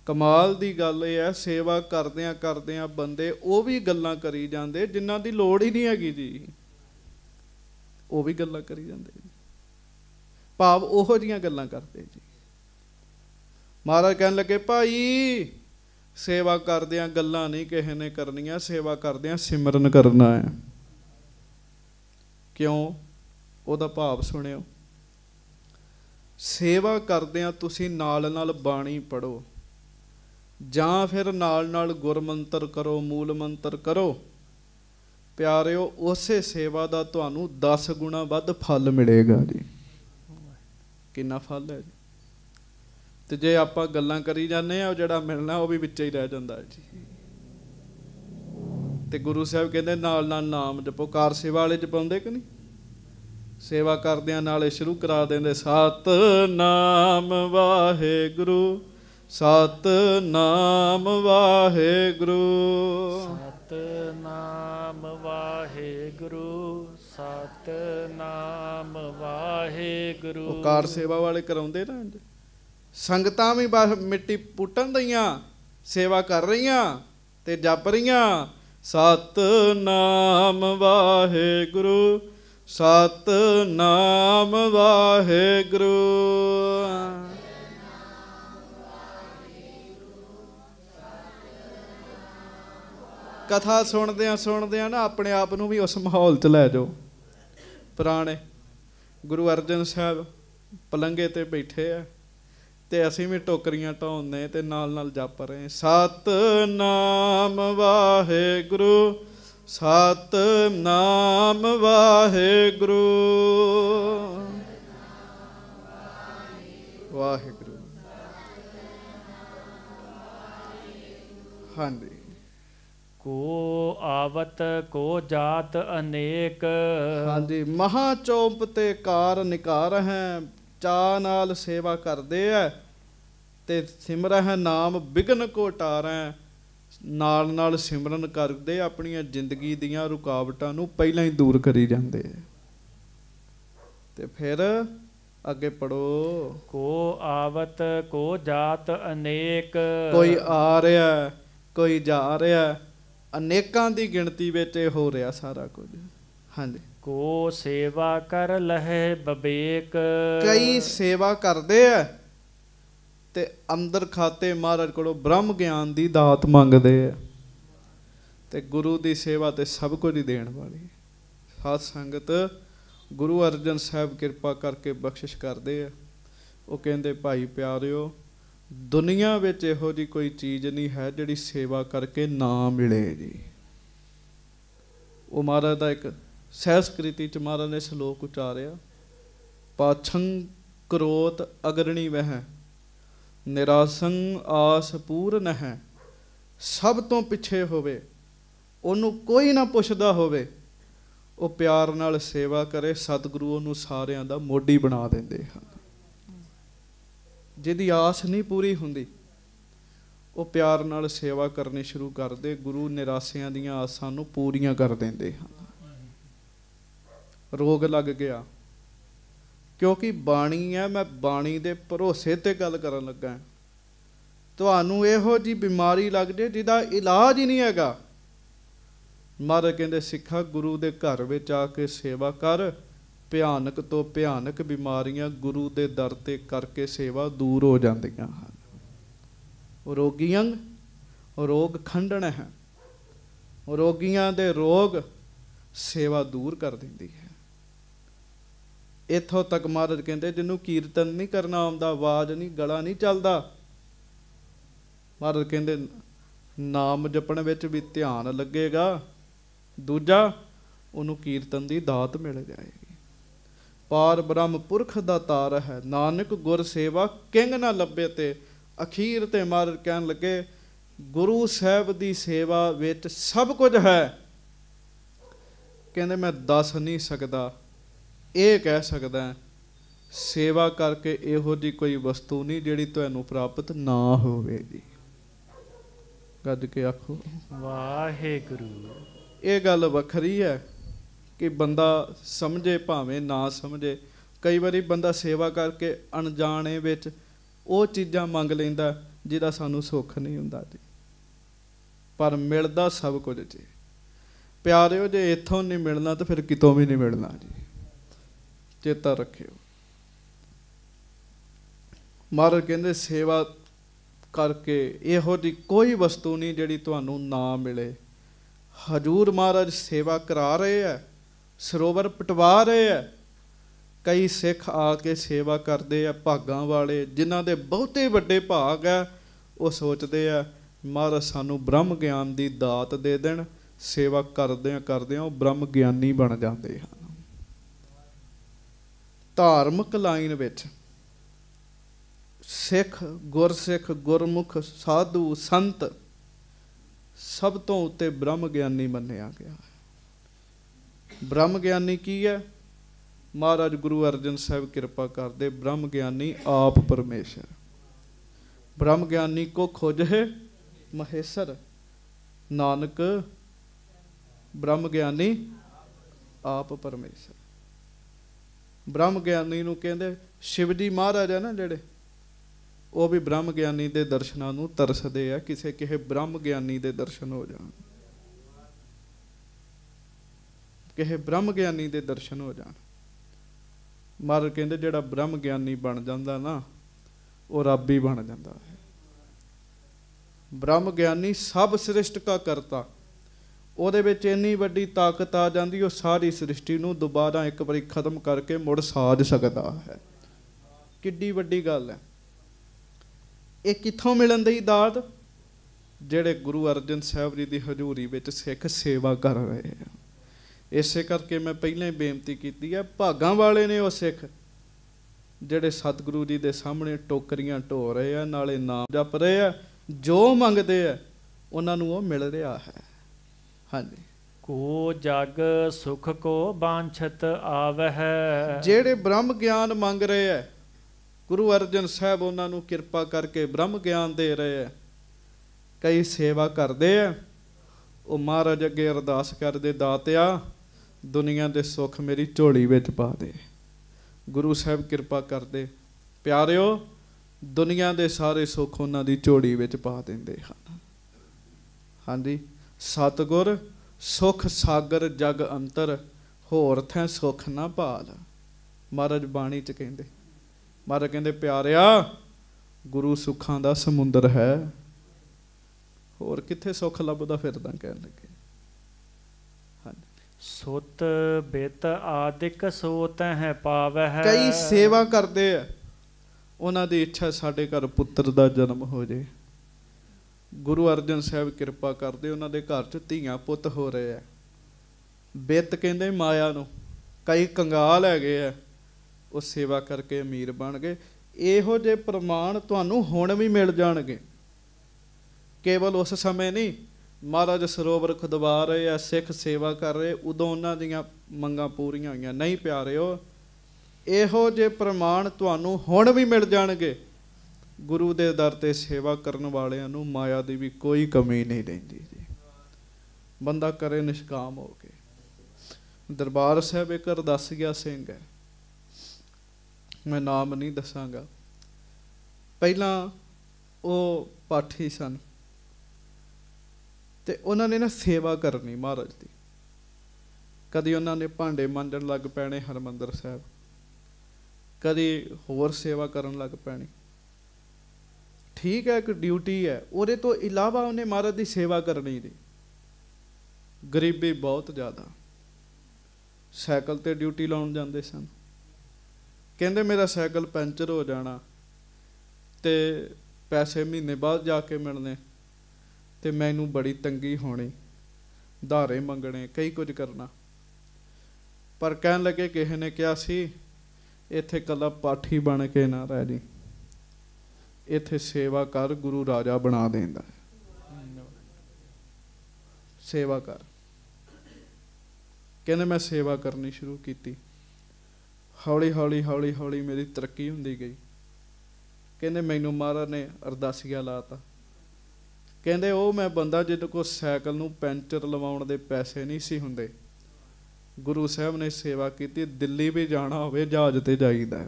ਕਮਾਲ ਦੀ ਗੱਲ ਇਹ ਹੈ ਸੇਵਾ ਕਰਦਿਆਂ ਕਰਦਿਆਂ ਬੰਦੇ ਉਹ ਵੀ ਗੱਲਾਂ ਕਰੀ ਜਾਂਦੇ ਜਿਨ੍ਹਾਂ ਦੀ ਲੋੜ ਹੀ ਨਹੀਂ ਹੈਗੀ ਜੀ ਉਹ ਵੀ ਗੱਲਾਂ ਕਰੀ ਜਾਂਦੇ ਭਾਵ ਉਹੋ ਜੀਆਂ ਗੱਲਾਂ ਕਰਦੇ ਜੀ ਮਹਾਰਾਜ ਕਹਿਣ ਲੱਗੇ ਭਾਈ ਸੇਵਾ ਕਰਦਿਆਂ ਗੱਲਾਂ ਨਹੀਂ ਕਿਸੇ ਨੇ ਕਰਨੀਆਂ ਸੇਵਾ ਕਰਦਿਆਂ ਸਿਮਰਨ ਕਰਨਾ ਹੈ ਕਿਉਂ ਉਹਦਾ ਭਾਵ ਸੁਣਿਓ ਸੇਵਾ ਕਰਦਿਆਂ ਤੁਸੀਂ ਨਾਲ ਨਾਲ ਬਾਣੀ ਪੜੋ ਜਾਂ ਫਿਰ ਨਾਲ ਨਾਲ ਗੁਰਮੰਤਰ ਕਰੋ ਮੂਲ ਮੰਤਰ ਕਰੋ ਪਿਆਰਿਓ ਉਸੇ ਸੇਵਾ ਦਾ ਤੁਹਾਨੂੰ 10 ਗੁਣਾ ਵੱਧ ਫਲ ਮਿਲੇਗਾ ਜੀ ਕਿੰਨਾ ਫਲ ਹੈ ਜੀ ਤੇ ਜੇ ਆਪਾਂ ਗੱਲਾਂ ਕਰੀ ਜਾਂਦੇ ਆ ਉਹ ਜਿਹੜਾ ਮਿਲਣਾ ਉਹ ਵੀ ਵਿੱਚੇ ਹੀ ਰਹਿ ਜਾਂਦਾ ਜੀ ਤੇ ਗੁਰੂ ਸਾਹਿਬ ਕਹਿੰਦੇ ਨਾਲ ਨਾਲ ਨਾਮ ਜਪੋ ਕਾਰ ਸੇਵਾ ਵਾਲੇ ਜਪਉਂਦੇ ਕਿ ਨਹੀਂ ਸੇਵਾ ਕਰਦਿਆਂ ਨਾਲੇ ਸ਼ੁਰੂ ਕਰਾ ਦਿੰਦੇ ਸਤ ਨਾਮ ਵਾਹਿਗੁਰੂ ਸਤ ਨਾਮ ਵਾਹਿਗੁਰੂ ਸਤ ਨਾਮ ਵਾਹਿਗੁਰੂ ਸਤ ਨਾਮ ਵਾਹਿਗੁਰੂ ਉਕਾਰ ਸੇਵਾ ਵਾਲੇ ਕਰਾਉਂਦੇ ਨਾ ਸੰਗਤਾਂ ਵੀ ਬਸ ਮਿੱਟੀ ਪੁੱਟਣ ਦਈਆਂ ਸੇਵਾ ਕਰ ਰਹੀਆਂ ਤੇ ਜਪ ਰਹੀਆਂ ਸਤ ਨਾਮ ਵਾਹਿਗੁਰੂ ਸਤ ਨਾਮ ਵਾਹਿਗੁਰੂ ਕਥਾ ਸੁਣਦੇ ਆ ਸੁਣਦੇ ਆ ਨਾ ਆਪਣੇ ਆਪ ਨੂੰ ਵੀ ਉਸ ਮਾਹੌਲ 'ਚ ਲੈ ਜਾਓ ਪੁਰਾਣੇ ਗੁਰੂ ਅਰਜਨ ਸਾਹਿਬ ਪਲੰਗੇ ਤੇ ਬੈਠੇ ਆ ਤੇ ਅਸੀਂ ਵੀ ਟੋਕਰੀਆਂ ਟਾਉਂਦੇ ਤੇ ਨਾਲ ਨਾਲ ਜਪ ਰਹੇ ਸਤ ਨਾਮ ਵਾਹਿਗੁਰੂ ਸਤ ਨਾਮ ਵਾਹਿਗੁਰੂ ਵਾਹਿਗੁਰੂ ਹਾਂਜੀ ਕੋ ਆਵਤ ਕੋ ਜਾਤ ਅਨੇਕ ਹਾਂਜੀ ਮਹਾ ਚੌਂਪ ਤੇ ਕਾਰ ਨਿਕਾਰ ਹੈ ਚਾ ਨਾਲ ਸੇਵਾ ਕਰਦੇ ਐ ਤੇ ਸਿਮਰਹਿ ਨਾਮ ਬਿਗਨ ਕੋ ਟਾਰੈ ਨਾਲ ਨਾਲ ਸਿਮਰਨ ਕਰਦੇ ਆਪਣੀਆਂ ਜ਼ਿੰਦਗੀ ਦੀਆਂ ਰੁਕਾਵਟਾਂ ਨੂੰ ਪਹਿਲਾਂ ਹੀ ਦੂਰ ਕਰੀ ਜਾਂਦੇ ਤੇ ਫਿਰ ਅੱਗੇ ਪੜੋ ਕੋ ਆਵਤ ਕੋ ਜਾਤ ਅਨੇਕ ਕੋਈ ਆ ਰਿਹਾ ਕੋਈ ਜਾ ਰਿਹਾ ਅਨੇਕਾਂ ਦੀ ਗਿਣਤੀ ਵਿੱਚ ਇਹ ਹੋ ਰਿਹਾ ਸਾਰਾ ਕੁਝ ਹਾਂਜੀ ਕੋ ਸੇਵਾ ਕਰ ਲਹਿ ਬਬੇਕ ਕਈ ਸੇਵਾ ਕਰਦੇ ਆ ਤੇ ਅੰਦਰ ਖਾਤੇ ਮਹਾਰਾਜ ਕੋਲੋਂ ਬ੍ਰਹਮ ਗਿਆਨ ਦੀ ਦਾਤ ਮੰਗਦੇ ਆ ਤੇ ਗੁਰੂ ਦੀ ਸੇਵਾ ਤੇ ਸਭ ਕੁਝ ਹੀ ਦੇਣ ਵਾਲੀ ਸਾਧ ਸੰਗਤ ਗੁਰੂ ਅਰਜਨ ਸਾਹਿਬ ਕਿਰਪਾ ਕਰਕੇ ਬਖਸ਼ਿਸ਼ ਕਰਦੇ ਆ ਉਹ ਕਹਿੰਦੇ ਭਾਈ ਪਿਆਰਿਓ ਦੁਨੀਆ ਵਿੱਚ ਇਹੋ ਜੀ ਕੋਈ ਚੀਜ਼ ਨਹੀਂ ਹੈ ਜਿਹੜੀ ਸੇਵਾ ਕਰਕੇ ਨਾ ਮਿਲੇ ਜੀ ਉਹ ਮਹਾਰਾਜ ਦਾ ਇੱਕ ਸਹਿਸਕ੍ਰਿਤੀ ਚ ਮਹਾਰਾਜ ਨੇ ਸ਼ਲੋਕ ਉਚਾਰਿਆ ਪਾਛੰ ਕਰੋਤ ਅਗਰਣੀ ਵਹਿ ਨਿਰਾਸੰ ਆਸ ਪੂਰਨ ਹੈ ਸਭ ਤੋਂ ਪਿੱਛੇ ਹੋਵੇ ਉਹਨੂੰ ਕੋਈ ਨਾ ਪੁੱਛਦਾ ਹੋਵੇ ਉਹ ਪਿਆਰ ਨਾਲ ਸੇਵਾ ਕਰੇ ਸਤਿਗੁਰੂ ਉਹਨੂੰ ਸਾਰਿਆਂ ਦਾ ਮੋਢੀ ਬਣਾ ਦਿੰਦੇ ਹਨ ਜਿਹਦੀ ਆਸ ਨਹੀਂ ਪੂਰੀ ਹੁੰਦੀ ਉਹ ਪਿਆਰ ਨਾਲ ਸੇਵਾ ਕਰਨੀ ਸ਼ੁਰੂ ਕਰਦੇ ਗੁਰੂ ਨਿਰਾਸਿਆਂ ਦੀਆਂ ਆਸਾਂ ਨੂੰ ਪੂਰੀਆਂ ਕਰ ਦਿੰਦੇ ਹਨ ਰੋਗ ਲੱਗ ਗਿਆ ਕਿਉਂਕਿ ਬਾਣੀ ਹੈ ਮੈਂ ਬਾਣੀ ਦੇ ਭਰੋਸੇ ਤੇ ਗੱਲ ਕਰਨ ਲੱਗਾ ਤੁਹਾਨੂੰ ਇਹੋ ਜੀ ਬਿਮਾਰੀ ਲੱਗ ਜੇ ਜਿਹਦਾ ਇਲਾਜ ਹੀ ਨਹੀਂ ਹੈਗਾ ਮਹਾਰਾਜ ਕਹਿੰਦੇ ਸਿੱਖਾ ਗੁਰੂ ਦੇ ਘਰ ਵਿੱਚ ਆ ਕੇ ਸੇਵਾ ਕਰ ਭਿਆਨਕ ਤੋਂ ਭਿਆਨਕ ਬਿਮਾਰੀਆਂ ਗੁਰੂ ਦੇ ਦਰ ਤੇ ਕਰਕੇ ਸੇਵਾ ਦੂਰ ਹੋ ਜਾਂਦੀਆਂ ਹਨ ਰੋਗੀਆਂ ਰੋਗ ਖੰਡਣ ਹੈ ਰੋਗੀਆਂ ਦੇ ਰੋਗ ਸੇਵਾ ਦੂਰ ਕਰ ਦਿੰਦੀ ਹੈ ਇਥੋਂ ਤੱਕ ਮਹਾਰਾਜ ਕਹਿੰਦੇ ਜਿਹਨੂੰ ਕੀਰਤਨ ਨਹੀਂ ਕਰਨਾ ਆਉਂਦਾ ਆਵਾਜ਼ ਨਹੀਂ ਗਲਾ ਨਹੀਂ ਚੱਲਦਾ ਮਹਾਰਾਜ ਕਹਿੰਦੇ ਨਾਮ ਜਪਣ ਵਿੱਚ ਵੀ ਧਿਆਨ ਲੱਗੇਗਾ ਦੂਜਾ ਉਹਨੂੰ ਕੀਰਤਨ ਦੀ ਦਾਤ ਮਿਲ ਜਾਏ ਪਾਰ ਬ੍ਰਹਮ ਪੁਰਖ ਦਾ ਤਾਰ ਹੈ ਨਾਨਕ ਗੁਰ ਸੇਵਾ ਕਿੰਗ ਨਾ ਲੱਭੇ ਤੇ ਅਖੀਰ ਤੇ ਮਾਰ ਕਹਿਣ ਲੱਗੇ ਗੁਰੂ ਸਾਹਿਬ ਦੀ ਸੇਵਾ ਵਿੱਚ ਸਭ ਕੁਝ ਹੈ ਕਹਿੰਦੇ ਮੈਂ ਦੱਸ ਨਹੀਂ ਸਕਦਾ ਇਹ ਕਹਿ ਸਕਦਾ ਸੇਵਾ ਕਰਕੇ ਇਹੋ ਜੀ ਕੋਈ ਵਸਤੂ ਨਹੀਂ ਜਿਹੜੀ ਤੁਹਾਨੂੰ ਪ੍ਰਾਪਤ ਨਾ ਹੋਵੇ ਜੀ ਗੱਦ ਕੇ ਆਖੋ ਵਾਹਿਗੁਰੂ ਇਹ ਗੱਲ ਵੱਖਰੀ ਹੈ ਕਿ ਬੰਦਾ ਸਮਝੇ ਭਾਵੇਂ ਨਾ ਸਮਝੇ ਕਈ ਵਾਰੀ ਬੰਦਾ ਸੇਵਾ ਕਰਕੇ ਅਣਜਾਣੇ ਵਿੱਚ ਉਹ ਚੀਜ਼ਾਂ ਮੰਗ ਲੈਂਦਾ ਜਿਹਦਾ ਸਾਨੂੰ ਸੁੱਖ ਨਹੀਂ ਹੁੰਦਾ ਜੀ ਪਰ ਮਿਲਦਾ ਸਭ ਕੁਝ ਜੀ ਪਿਆਰਿਓ ਜੇ ਇੱਥੋਂ ਨਹੀਂ ਮਿਲਣਾ ਤਾਂ ਫਿਰ ਕਿਤੋਂ ਵੀ ਨਹੀਂ ਮਿਲਣਾ ਜੀ ਚੇਤਾ ਰੱਖਿਓ ਮਹਾਰਾਜ ਕਹਿੰਦੇ ਸੇਵਾ ਕਰਕੇ ਇਹੋ ਜੀ ਕੋਈ ਵਸਤੂ ਨਹੀਂ ਜਿਹੜੀ ਤੁਹਾਨੂੰ ਨਾ ਮਿਲੇ ਹਜੂਰ ਮਹਾਰਾਜ ਸੇਵਾ ਕਰਾ ਰਹੇ ਆ ਸਰੋਵਰ ਪਟਵਾ ਰਹੇ ਆ ਕਈ ਸਿੱਖ ਆ ਕੇ ਸੇਵਾ ਕਰਦੇ ਆ ਭਾਗਾਂ ਵਾਲੇ ਜਿਨ੍ਹਾਂ ਦੇ ਬਹੁਤੇ ਵੱਡੇ ਭਾਗ ਆ ਉਹ ਸੋਚਦੇ ਆ ਮਹਾਰਾ ਸਾਨੂੰ ਬ੍ਰਹਮ ਗਿਆਨ ਦੀ ਦਾਤ ਦੇ ਦੇਣ ਸੇਵਾ ਕਰਦੇ ਆ ਕਰਦੇ ਆ ਉਹ ਬ੍ਰਹਮ ਗਿਆਨੀ ਬਣ ਜਾਂਦੇ ਹਨ ਧਾਰਮਿਕ ਲਾਈਨ ਵਿੱਚ ਸਿੱਖ ਗੁਰਸਿੱਖ ਗੁਰਮੁਖ ਸਾਧੂ ਸੰਤ ਸਭ ਤੋਂ ਉੱਤੇ ਬ੍ਰਹਮ ਗਿਆਨੀ ਮੰਨਿਆ ਗਿਆ ਹੈ ਬ੍ਰਹਮ ਗਿਆਨੀ ਕੀ ਹੈ ਮਹਾਰਾਜ ਗੁਰੂ ਅਰਜਨ ਸਾਹਿਬ ਕਿਰਪਾ ਕਰਦੇ ਬ੍ਰਹਮ ਗਿਆਨੀ ਆਪ ਪਰਮੇਸ਼ਰ ਬ੍ਰਹਮ ਗਿਆਨੀ ਕੋ ਖੋਜੇ ਮਹੇਸ਼ਰ ਨਾਨਕ ਬ੍ਰਹਮ ਗਿਆਨੀ ਆਪ ਪਰਮੇਸ਼ਰ ਬ੍ਰਹਮ ਗਿਆਨੀ ਨੂੰ ਕਹਿੰਦੇ ਸ਼ਿਵ ਜੀ ਮਹਾਰਾਜ ਆ ਨਾ ਜਿਹੜੇ ਉਹ ਵੀ ਬ੍ਰਹਮ ਗਿਆਨੀ ਦੇ ਦਰਸ਼ਨਾਂ ਨੂੰ ਤਰਸਦੇ ਆ ਕਿਸੇ ਕਿਸੇ ਬ੍ਰਹਮ ਗਿਆਨੀ ਦੇ ਦਰਸ਼ਨ ਹੋ ਜਾਣ ਕਿਸੇ ਬ੍ਰਹਮ ਗਿਆਨੀ ਦੇ ਦਰਸ਼ਨ ਹੋ ਜਾਣ ਮਹਾਰਾਜ ਕਹਿੰਦੇ ਜਿਹੜਾ ਬ੍ਰਹਮ ਗਿਆਨੀ ਬਣ ਜਾਂਦਾ ਨਾ ਉਹ ਰੱਬ ਹੀ ਬਣ ਜਾਂਦਾ ਹੈ ਬ੍ਰਹਮ ਗਿਆਨੀ ਸਭ ਸ੍ਰਿਸ਼ਟ ਕਾ ਕਰਤਾ ਉਹਦੇ ਵਿੱਚ ਇੰਨੀ ਵੱਡੀ ਤਾਕਤ ਆ ਜਾਂਦੀ ਉਹ ਸਾਰੀ ਸ੍ਰਿਸ਼ਟੀ ਨੂੰ ਦੁਬਾਰਾ ਇੱਕ ਵਾਰੀ ਖਤਮ ਕਰਕੇ ਮੁੜ ਸਾਜ ਸਕਦਾ ਹੈ ਕਿੱਡੀ ਵੱਡੀ ਗੱਲ ਹੈ ਇਹ ਕਿੱਥੋਂ ਮਿਲਣ ਦੀ ਦਾਤ ਜਿਹੜੇ ਗੁਰੂ ਅਰਜਨ ਸਾਹਿਬ ਜੀ ਦੀ ਹਜ਼ੂਰੀ ਵਿੱਚ ਸਿੱਖ ਸੇਵਾ ਕਰ ਰਹੇ ਆ ਇਸੇ ਕਰਕੇ ਮੈਂ ਪਹਿਲਾਂ ਹੀ ਬੇਨਤੀ ਕੀਤੀ ਹੈ ਭਾਗਾਂ ਵਾਲੇ ਨੇ ਉਹ ਸਿੱਖ ਜਿਹੜੇ ਸਤਿਗੁਰੂ ਜੀ ਦੇ ਸਾਹਮਣੇ ਟੋਕਰੀਆਂ ਢੋ ਰਹੇ ਆ ਨਾਲੇ ਨਾਮ ਜਪ ਰਹੇ ਆ ਜੋ ਮੰਗਦੇ ਆ ਉਹਨਾਂ ਨੂੰ ਉਹ ਮਿਲ ਰਿਹਾ ਹੈ ਹਾਂਜੀ ਕੋ ਜਗ ਸੁਖ ਕੋ ਬਾਂਛਤ ਆਵਹਿ ਜਿਹੜੇ ਬ੍ਰਹਮ ਗਿਆਨ ਮੰਗ ਰਹੇ ਆ ਗੁਰੂ ਅਰਜਨ ਸਾਹਿਬ ਉਹਨਾਂ ਨੂੰ ਕਿਰਪਾ ਕਰਕੇ ਬ੍ਰਹਮ ਗਿਆਨ ਦੇ ਰਹੇ ਆ ਕਈ ਸੇਵਾ ਕਰਦੇ ਆ ਉਹ ਮਹਾਰਾਜ ਅੱਗੇ ਅਰਦਾਸ ਕਰਦੇ ਦਾਤਿਆ ਦੁਨੀਆ ਦੇ ਸੁੱਖ ਮੇਰੀ ਝੋਲੀ ਵਿੱਚ ਪਾ ਦੇ ਗੁਰੂ ਸਾਹਿਬ ਕਿਰਪਾ ਕਰਦੇ ਪਿਆਰਿਓ ਦੁਨੀਆ ਦੇ ਸਾਰੇ ਸੁੱਖ ਉਹਨਾਂ ਦੀ ਝੋਲੀ ਵਿੱਚ ਪਾ ਦਿੰਦੇ ਹਨ ਹਾਂਜੀ ਸਤਗੁਰ ਸੁਖ ਸਾਗਰ ਜਗ ਅੰਤਰ ਹੋਰ ਥੈ ਸੁਖ ਨਾ ਭਾਲ ਮਹਾਰਾਜ ਬਾਣੀ ਚ ਕਹਿੰਦੇ ਮਹਾਰਾਜ ਕਹਿੰਦੇ ਪਿਆਰਿਆ ਗੁਰੂ ਸੁੱਖਾਂ ਦਾ ਸਮੁੰਦਰ ਹੈ ਹੋਰ ਕਿੱਥੇ ਸੁੱਖ ਲੱਭਦਾ ਫਿਰਦਾ ਕਹਿਣ ਲੱਗੇ ਸੁਤ ਬਿਤ ਆਦਿਕ ਸੋਤ ਹੈ ਪਾਵਹਿ ਕਈ ਸੇਵਾ ਕਰਦੇ ਆ ਉਹਨਾਂ ਦੀ ਇੱਛਾ ਸਾਡੇ ਘਰ ਪੁੱਤਰ ਦਾ ਜਨਮ ਹੋ ਜੇ ਗੁਰੂ ਅਰਜਨ ਸਾਹਿਬ ਕਿਰਪਾ ਕਰਦੇ ਉਹਨਾਂ ਦੇ ਘਰ 'ਚ ਧੀਆਂ ਪੁੱਤ ਹੋ ਰਹੇ ਆ ਬਿਤ ਕਹਿੰਦੇ ਮਾਇਆ ਨੂੰ ਕਈ ਕੰਗਾਲ ਹੈਗੇ ਆ ਉਹ ਸੇਵਾ ਕਰਕੇ ਅਮੀਰ ਬਣ ਗਏ ਇਹੋ ਜੇ ਪ੍ਰਮਾਣ ਤੁਹਾਨੂੰ ਹੁਣ ਵੀ ਮਿਲ ਜਾਣਗੇ ਕੇਵਲ ਉਸ ਸਮੇਂ ਨਹੀਂ ਮਹਾਰਾਜ ਸਰੋਵਰ ਖੁਦਵਾ ਰਹੇ ਆ ਸਿੱਖ ਸੇਵਾ ਕਰ ਰਹੇ ਉਦੋਂ ਉਹਨਾਂ ਦੀਆਂ ਮੰਗਾਂ ਪੂਰੀਆਂ ਹੋਈਆਂ ਨਹੀਂ ਪਿਆਰਿਓ ਇਹੋ ਜੇ ਪ੍ਰਮਾਣ ਤੁਹਾਨੂੰ ਹੁਣ ਵੀ ਮਿਲ ਜਾਣਗੇ ਗੁਰੂ ਦੇ ਦਰ ਤੇ ਸੇਵਾ ਕਰਨ ਵਾਲਿਆਂ ਨੂੰ ਮਾਇਆ ਦੀ ਵੀ ਕੋਈ ਕਮੀ ਨਹੀਂ ਰਹਿੰਦੀ ਜੀ ਬੰਦਾ ਕਰੇ ਨਿਸ਼ਕਾਮ ਹੋ ਕੇ ਦਰਬਾਰ ਸਾਹਿਬ ਇੱਕ ਅਰਦਾਸ ਗਿਆ ਸਿੰਘ ਹੈ ਮੈਂ ਨਾਮ ਨਹੀਂ ਦੱਸਾਂਗਾ ਪਹਿਲਾਂ ਉਹ ਪਾਠੀ ਸਨ ਤੇ ਉਹਨਾਂ ਨੇ ਨਾ ਸੇਵਾ ਕਰਨੀ ਮਹਾਰਾਜ ਦੀ ਕਦੀ ਉਹਨਾਂ ਨੇ ਭਾਂਡੇ ਮੰਡਣ ਲੱਗ ਪੈਣੇ ਹਰਮੰਦਰ ਸਾਹਿਬ ਕਦੀ ਹੋਰ ਸੇਵਾ ਕਰਨ ਲੱਗ ਪੈਣੀ ਠੀਕ ਹੈ ਇੱਕ ਡਿਊਟੀ ਹੈ ਉਹਦੇ ਤੋਂ ਇਲਾਵਾ ਉਹਨੇ ਮਹਾਰਾਜ ਦੀ ਸੇਵਾ ਕਰਨੀ ਦੀ ਗਰੀਬੀ ਬਹੁਤ ਜ਼ਿਆਦਾ ਸਾਈਕਲ ਤੇ ਡਿਊਟੀ ਲਾਉਣ ਜਾਂਦੇ ਸਨ ਕਹਿੰਦੇ ਮੇਰਾ ਸਾਈਕਲ ਪੈਂਚਰ ਹੋ ਜਾਣਾ ਤੇ ਪੈਸੇ ਮਹੀਨੇ ਬਾਅਦ ਜਾ ਕੇ ਮਿਲਨੇ ਤੇ ਮੈਨੂੰ ਬੜੀ ਤੰਗੀ ਹੋਣੀ ਧਾਰੇ ਮੰਗਣੇ ਕਈ ਕੁਝ ਕਰਨਾ ਪਰ ਕਹਿਣ ਲੱਗੇ ਕਿਸੇ ਨੇ ਕਿਹਾ ਸੀ ਇੱਥੇ ਕੱਲਾ ਪਾਠੀ ਬਣ ਕੇ ਨਾ ਰਹਿ ਜੀ ਇੱਥੇ ਸੇਵਾ ਕਰ ਗੁਰੂ ਰਾਜਾ ਬਣਾ ਦੇਂਦਾ ਸੇਵਾ ਕਰ ਕਹਿੰਦੇ ਮੈਂ ਸੇਵਾ ਕਰਨੀ ਸ਼ੁਰੂ ਕੀਤੀ ਹੌਲੀ ਹੌਲੀ ਹੌਲੀ ਹੌਲੀ ਮੇਰੀ ਤਰੱਕੀ ਹੁੰਦੀ ਗਈ ਕਹਿੰਦੇ ਮੈਨੂੰ ਮਹਾਰਾਜ ਨੇ ਅਰਦਾਸੀਆ ਲਾਤਾ ਕਹਿੰਦੇ ਉਹ ਮੈਂ ਬੰਦਾ ਜਿਹਦੇ ਕੋ ਸਾਈਕਲ ਨੂੰ ਪੈਂਚਰ ਲਵਾਉਣ ਦੇ ਪੈਸੇ ਨਹੀਂ ਸੀ ਹੁੰਦੇ ਗੁਰੂ ਸਾਹਿਬ ਨੇ ਸੇਵਾ ਕੀਤੀ ਦਿੱਲੀ ਵੀ ਜਾਣਾ ਹੋਵੇ ਜਹਾਜ਼ ਤੇ ਜਾਈਦਾ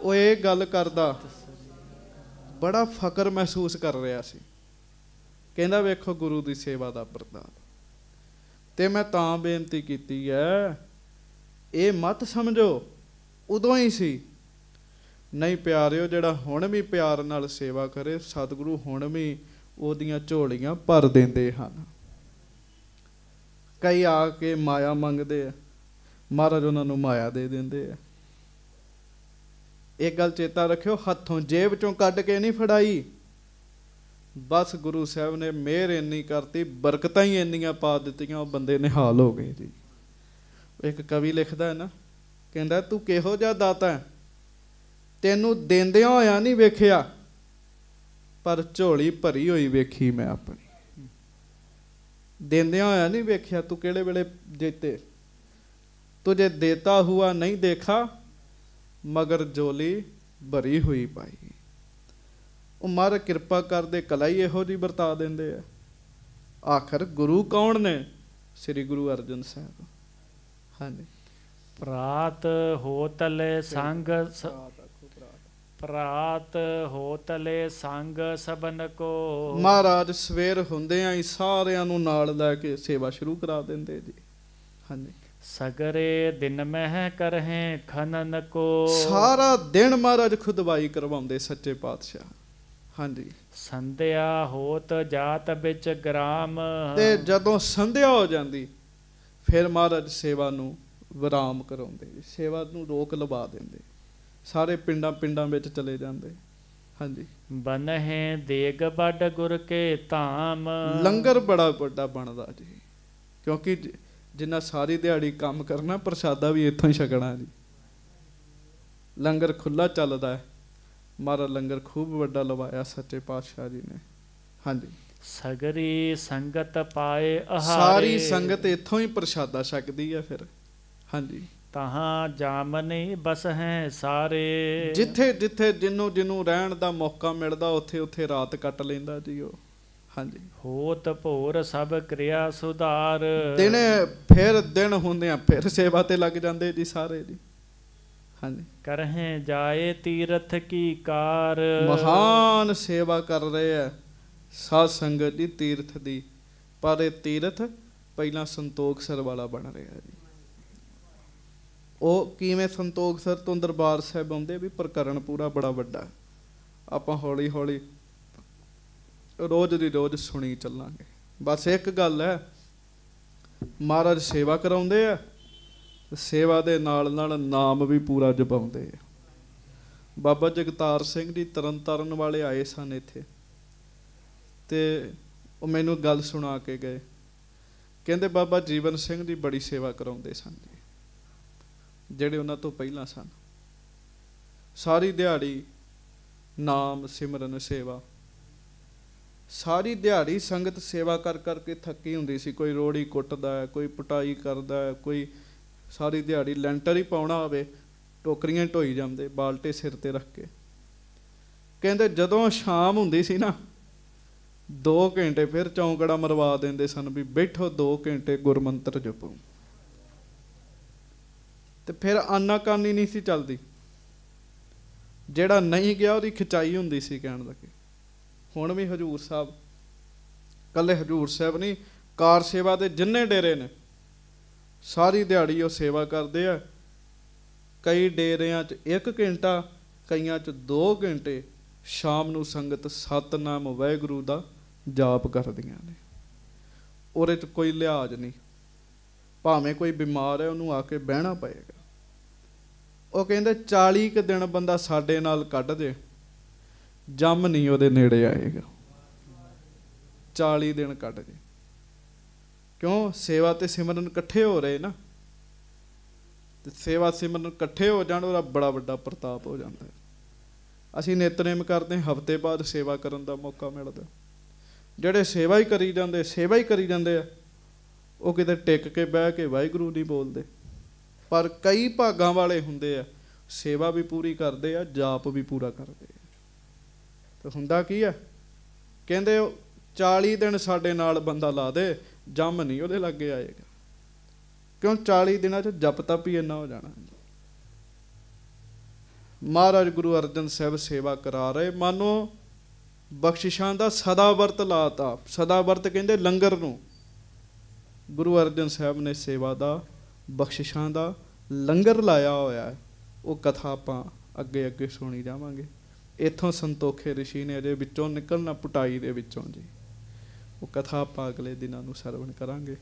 ਉਹ ਇਹ ਗੱਲ ਕਰਦਾ ਬੜਾ ਫਕਰ ਮਹਿਸੂਸ ਕਰ ਰਿਹਾ ਸੀ ਕਹਿੰਦਾ ਵੇਖੋ ਗੁਰੂ ਦੀ ਸੇਵਾ ਦਾ ਪ੍ਰਤਾਪ ਤੇ ਮੈਂ ਤਾਂ ਬੇਨਤੀ ਕੀਤੀ ਹੈ ਇਹ ਮਤ ਸਮਝੋ ਉਦੋਂ ਹੀ ਸੀ ਨਹੀਂ ਪਿਆਰਿਓ ਜਿਹੜਾ ਹੁਣ ਵੀ ਪਿਆਰ ਨਾਲ ਸੇਵਾ ਕਰੇ ਸਤਿਗੁਰੂ ਹੁਣ ਵੀ ਉਹਦੀਆਂ ਝੋਲੀਆਂ ਭਰ ਦਿੰਦੇ ਹਨ ਕਈ ਆ ਕੇ ਮਾਇਆ ਮੰਗਦੇ ਆ ਮਹਾਰਾਜ ਉਹਨਾਂ ਨੂੰ ਮਾਇਆ ਦੇ ਦਿੰਦੇ ਆ ਇੱਕ ਗੱਲ ਚੇਤਾ ਰੱਖਿਓ ਹੱਥੋਂ ਜੇਬ ਚੋਂ ਕੱਢ ਕੇ ਨਹੀਂ ਫੜਾਈ ਬਸ ਗੁਰੂ ਸਾਹਿਬ ਨੇ ਮਿਹਰ ਇੰਨੀ ਕਰਤੀ ਬਰਕਤਾਂ ਹੀ ਇੰਨੀਆਂ ਪਾ ਦਿੱਤੀਆਂ ਉਹ ਬੰਦੇ ਨਿਹਾਲ ਹੋ ਗਏ ਜੀ ਇੱਕ ਕਵੀ ਲਿਖਦਾ ਹੈ ਨਾ ਕਹਿੰਦਾ ਤੂੰ ਕਿਹੋ ਜਿਹਾ ਦਾਤਾ ਹੈ ਤੈਨੂੰ ਦਿੰਦਿਆਂ ਹੋਇਆ ਨਹੀਂ ਵੇਖਿਆ ਪਰ ਝੋਲੀ ਭਰੀ ਹੋਈ ਵੇਖੀ ਮੈਂ ਆਪਣੀ ਦਿੰਦਿਆਂ ਹੋਇਆ ਨਹੀਂ ਵੇਖਿਆ ਤੂੰ ਕਿਹੜੇ ਵੇਲੇ ਦਿੱਤੇ ਤੁਝੇ ਦੇਤਾ ਹੁਆ ਨਹੀਂ ਦੇਖਾ ਮਗਰ ਝੋਲੀ ਭਰੀ ਹੋਈ ਪਾਈ ਉਹ ਮਾਰਾ ਕਿਰਪਾ ਕਰਦੇ ਕਲਾਈ ਇਹੋ ਜੀ ਵਰਤਾ ਦਿੰਦੇ ਆ ਆਖਰ ਗੁਰੂ ਕੌਣ ਨੇ ਸ੍ਰੀ ਗੁਰੂ ਅਰਜਨ ਸਾਹਿਬ ਹਾਂਜੀ ਪ੍ਰਾਤ ਹੋਤਲ ਸੰਗ ਪ੍ਰਾਤ ਹੋਤਲੇ ਸੰਗ ਸਬਨ ਕੋ ਮਹਾਰਾਜ ਸਵੇਰ ਹੁੰਦਿਆਂ ਹੀ ਸਾਰਿਆਂ ਨੂੰ ਨਾਲ ਲੈ ਕੇ ਸੇਵਾ ਸ਼ੁਰੂ ਕਰਾ ਦਿੰਦੇ ਜੀ ਹਾਂਜੀ ਸਗਰੇ ਦਿਨ ਮਹਿ ਕਰਹਿ ਖਨਨ ਕੋ ਸਾਰਾ ਦਿਨ ਮਹਾਰਾਜ ਖੁਦਵਾਈ ਕਰਵਾਉਂਦੇ ਸੱਚੇ ਪਾਤਸ਼ਾਹ ਹਾਂਜੀ ਸੰਧਿਆ ਹੋਤ ਜਾਤ ਵਿੱਚ ਗ੍ਰਾਮ ਤੇ ਜਦੋਂ ਸੰਧਿਆ ਹੋ ਜਾਂਦੀ ਫਿਰ ਮਹਾਰਾਜ ਸੇਵਾ ਨੂੰ ਵਿਰਾਮ ਕਰਾਉਂਦੇ ਸੇਵਾ ਨੂੰ ਰੋਕ ਲਵਾ ਦਿੰਦੇ ਸਾਰੇ ਪਿੰਡਾਂ ਪਿੰਡਾਂ ਵਿੱਚ ਚਲੇ ਜਾਂਦੇ ਹਾਂਜੀ ਬਨ ਹੈ ਦੇਗ ਬੱਡ ਗੁਰ ਕੇ ਧਾਮ ਲੰਗਰ ਬੜਾ ਵੱਡਾ ਬਣਦਾ ਜੀ ਕਿਉਂਕਿ ਜਿੰਨਾ ਸਾਰੀ ਦਿਹਾੜੀ ਕੰਮ ਕਰਨਾ ਪ੍ਰਸ਼ਾਦਾ ਵੀ ਇੱਥੋਂ ਹੀ ਛਕਣਾ ਜੀ ਲੰਗਰ ਖੁੱਲਾ ਚੱਲਦਾ ਹੈ ਮਾਰਾ ਲੰਗਰ ਖੂਬ ਵੱਡਾ ਲਵਾਇਆ ਸੱਚੇ ਪਾਤਸ਼ਾਹ ਜੀ ਨੇ ਹਾਂਜੀ ਸਗਰੀ ਸੰਗਤ ਪਾਏ ਆਹਾਰੇ ਸਾਰੀ ਸੰਗਤ ਇੱਥੋਂ ਹੀ ਪ੍ਰਸ਼ਾਦਾ ਛਕਦੀ ਹੈ ਫਿਰ ਹਾਂਜੀ ਤਹਾਂ ਜਾਮਨੇ ਬਸ ਹੈ ਸਾਰੇ ਜਿੱਥੇ ਜਿੱਥੇ ਜਿੰਨੂੰ ਜਿੰਨੂੰ ਰਹਿਣ ਦਾ ਮੌਕਾ ਮਿਲਦਾ ਉੱਥੇ ਉੱਥੇ ਰਾਤ ਕੱਟ ਲੈਂਦਾ ਜੀ ਉਹ ਹਾਂਜੀ ਹੋਤ ਭੋਰ ਸਭ ਕਿਰਿਆ ਸੁਧਾਰ ਦਿਨੇ ਫਿਰ ਦਿਨ ਹੁੰਦੇ ਆ ਫਿਰ ਸੇਵਾ ਤੇ ਲੱਗ ਜਾਂਦੇ ਜੀ ਸਾਰੇ ਜੀ ਹਾਂਜੀ ਕਰਹੇ ਜਾਏ ਤੀਰਥ ਕੀ ਕਾਰ ਮਹਾਨ ਸੇਵਾ ਕਰ ਰਹੇ ਆ ਸਾਧ ਸੰਗਤ ਦੀ ਤੀਰਥ ਦੀ ਪਰ ਇਹ ਤੀਰਥ ਪਹਿਲਾਂ ਸੰਤੋਖ ਸਰ ਵਾਲਾ ਬਣ ਰਿਹਾ ਜੀ ਉਹ ਕਿਵੇਂ ਸੰਤੋਖ ਸਰ ਤੋਂ ਦਰਬਾਰ ਸਾਹਿਬ ਆਉਂਦੇ ਵੀ ਪ੍ਰਕਰਣ ਪੂਰਾ ਬੜਾ ਵੱਡਾ ਆਪਾਂ ਹੌਲੀ ਹੌਲੀ ਰੋਜ਼ ਦੀ ਰੋਜ਼ ਸੁਣੀ ਚੱਲਾਂਗੇ ਬਸ ਇੱਕ ਗੱਲ ਹੈ ਮਹਾਰਾਜ ਸੇਵਾ ਕਰਾਉਂਦੇ ਆ ਸੇਵਾ ਦੇ ਨਾਲ ਨਾਲ ਨਾਮ ਵੀ ਪੂਰਾ ਜਪਾਉਂਦੇ ਆ ਬਾਬਾ ਜਗਤਾਰ ਸਿੰਘ ਜੀ ਤਰਨਤਾਰਨ ਵਾਲੇ ਆਏ ਸਨ ਇੱਥੇ ਤੇ ਉਹ ਮੈਨੂੰ ਗੱਲ ਸੁਣਾ ਕੇ ਗਏ ਕਹਿੰਦੇ ਬਾਬਾ ਜੀਵਨ ਸਿੰਘ ਜੀ ਬੜੀ ਸੇਵਾ ਕਰਾਉਂਦੇ ਸਨ ਜਿਹੜੇ ਉਹਨਾਂ ਤੋਂ ਪਹਿਲਾਂ ਸਨ ਸਾਰੀ ਦਿਹਾੜੀ ਨਾਮ ਸਿਮਰਨ ਸੇਵਾ ਸਾਰੀ ਦਿਹਾੜੀ ਸੰਗਤ ਸੇਵਾ ਕਰ ਕਰਕੇ ਥੱਕੀ ਹੁੰਦੀ ਸੀ ਕੋਈ ਰੋੜੀ ਕੁੱਟਦਾ ਕੋਈ ਪਟਾਈ ਕਰਦਾ ਕੋਈ ਸਾਰੀ ਦਿਹਾੜੀ ਲੈਂਟਰ ਹੀ ਪਾਉਣਾ ਹੋਵੇ ਟੋਕਰੀਆਂ ਢੋਈ ਜਾਂਦੇ ਬਾਲਟੇ ਸਿਰ ਤੇ ਰੱਖ ਕੇ ਕਹਿੰਦੇ ਜਦੋਂ ਸ਼ਾਮ ਹੁੰਦੀ ਸੀ ਨਾ 2 ਘੰਟੇ ਫਿਰ ਚੌਂਕੜਾ ਮਰਵਾ ਦਿੰਦੇ ਸਨ ਵੀ ਬੈਠੋ 2 ਘੰਟੇ ਗੁਰਮੰਤਰ ਜਪੋ ਤੇ ਫਿਰ ਆਨਾ ਕਾਨੀ ਨਹੀਂ ਸੀ ਚੱਲਦੀ ਜਿਹੜਾ ਨਹੀਂ ਗਿਆ ਉਹਦੀ ਖਿਚਾਈ ਹੁੰਦੀ ਸੀ ਕਹਿਣ ਲੱਗੇ ਹੁਣ ਵੀ ਹਜੂਰ ਸਾਹਿਬ ਕੱਲੇ ਹਜੂਰ ਸਾਹਿਬ ਨਹੀਂ ਕਾਰ ਸੇਵਾ ਦੇ ਜਿੰਨੇ ਡੇਰੇ ਨੇ ਸਾਰੀ ਦਿਹਾੜੀ ਉਹ ਸੇਵਾ ਕਰਦੇ ਆ ਕਈ ਡੇਰਿਆਂ 'ਚ 1 ਘੰਟਾ ਕਈਆਂ 'ਚ 2 ਘੰਟੇ ਸ਼ਾਮ ਨੂੰ ਸੰਗਤ ਸਤਨਾਮ ਵਾਹਿਗੁਰੂ ਦਾ ਜਾਪ ਕਰਦੀਆਂ ਨੇ ਉਹਦੇ 'ਚ ਕੋਈ ਲਿਹਾਜ਼ ਨਹੀਂ ਭਾਵੇਂ ਕੋਈ ਬਿਮਾਰ ਹੈ ਉਹਨੂੰ ਆ ਕੇ ਬਹਿਣਾ ਪਏਗਾ ਉਹ ਕਹਿੰਦੇ 40 ਕ ਦਿਨ ਬੰਦਾ ਸਾਡੇ ਨਾਲ ਕੱਢ ਦੇ ਜੰਮ ਨਹੀਂ ਉਹਦੇ ਨੇੜੇ ਆਏਗਾ 40 ਦਿਨ ਕੱਢ ਦੇ ਕਿਉਂ ਸੇਵਾ ਤੇ ਸਿਮਰਨ ਇਕੱਠੇ ਹੋ ਰਹੇ ਨਾ ਤੇ ਸੇਵਾ ਸਿਮਰਨ ਇਕੱਠੇ ਹੋ ਜਾਣ ਉਹਦਾ ਬੜਾ ਵੱਡਾ ਪ੍ਰਤਾਪ ਹੋ ਜਾਂਦਾ ਅਸੀਂ ਨਿਤਨੇਮ ਕਰਦੇ ਹਫਤੇ ਬਾਅਦ ਸੇਵਾ ਕਰਨ ਦਾ ਮੌਕਾ ਮਿਲਦਾ ਜਿਹੜੇ ਸੇਵਾ ਹੀ ਕਰੀ ਜਾਂਦੇ ਸੇਵਾ ਹੀ ਕਰੀ ਜਾਂਦੇ ਆ ਉਹ ਕਿਤੇ ਟਿਕ ਕੇ ਬਹਿ ਕੇ ਵਾਹਿਗੁਰੂ ਨਹੀਂ ਬੋਲਦੇ ਪਰ ਕਈ ਭਾਗਾਂ ਵਾਲੇ ਹੁੰਦੇ ਆ ਸੇਵਾ ਵੀ ਪੂਰੀ ਕਰਦੇ ਆ ਜਾਪ ਵੀ ਪੂਰਾ ਕਰਦੇ ਆ ਤੇ ਹੁੰਦਾ ਕੀ ਆ ਕਹਿੰਦੇ 40 ਦਿਨ ਸਾਡੇ ਨਾਲ ਬੰਦਾ ਲਾ ਦੇ ਜੰਮ ਨਹੀਂ ਉਹਦੇ ਲੱਗੇ ਆਏਗਾ ਕਿਉਂ 40 ਦਿਨਾਂ ਚ ਜਪ ਤਪ ਹੀ ਇੰਨਾ ਹੋ ਜਾਣਾ ਮਹਾਰਾਜ ਗੁਰੂ ਅਰਜਨ ਸਾਹਿਬ ਸੇਵਾ ਕਰਾ ਰਹੇ ਮਾਨੋ ਬਖਸ਼ਿਸ਼ਾਂ ਦਾ ਸਦਾ ਵਰਤ ਲਾਤਾ ਸਦਾ ਵਰਤ ਕਹਿੰਦੇ ਲੰਗਰ ਨੂੰ ਗੁਰੂ ਅਰਜਨ ਸਾਹਿਬ ਨੇ ਸੇਵਾ ਦਾ ਬਖਸ਼ਿਸ਼ਾਂ ਦਾ ਲੰਗਰ ਲਾਇਆ ਹੋਇਆ ਹੈ ਉਹ ਕਥਾ ਆਪਾਂ ਅੱਗੇ ਅੱਗੇ ਸੁਣੀ ਜਾਵਾਂਗੇ ਇਥੋਂ ਸੰਤੋਖੇ ਰਿਸ਼ੀ ਨੇ ਅਜੇ ਵਿੱਚੋਂ ਨਿਕਲਣਾ ਪਟਾਈ ਦੇ ਵਿੱਚੋਂ ਜੀ ਉਹ ਕਥਾ ਆਪਾਂ ਅਗਲੇ ਦਿਨਾਂ ਨੂੰ ਸਰਵਣ ਕਰਾਂਗੇ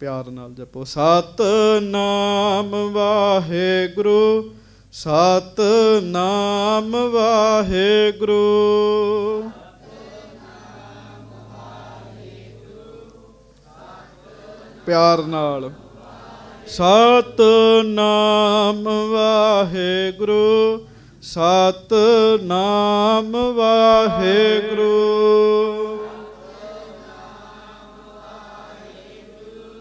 ਪਿਆਰ ਨਾਲ ਜਪੋ ਸਤ ਨਾਮ ਵਾਹਿਗੁਰੂ ਸਤ ਨਾਮ ਵਾਹਿਗੁਰੂ ਪਿਆਰ ਨਾਲ ਸਤ ਨਾਮ ਵਾਹਿਗੁਰੂ ਸਤ ਨਾਮ ਵਾਹਿਗੁਰੂ ਸਤ ਨਾਮ ਵਾਹਿਗੁਰੂ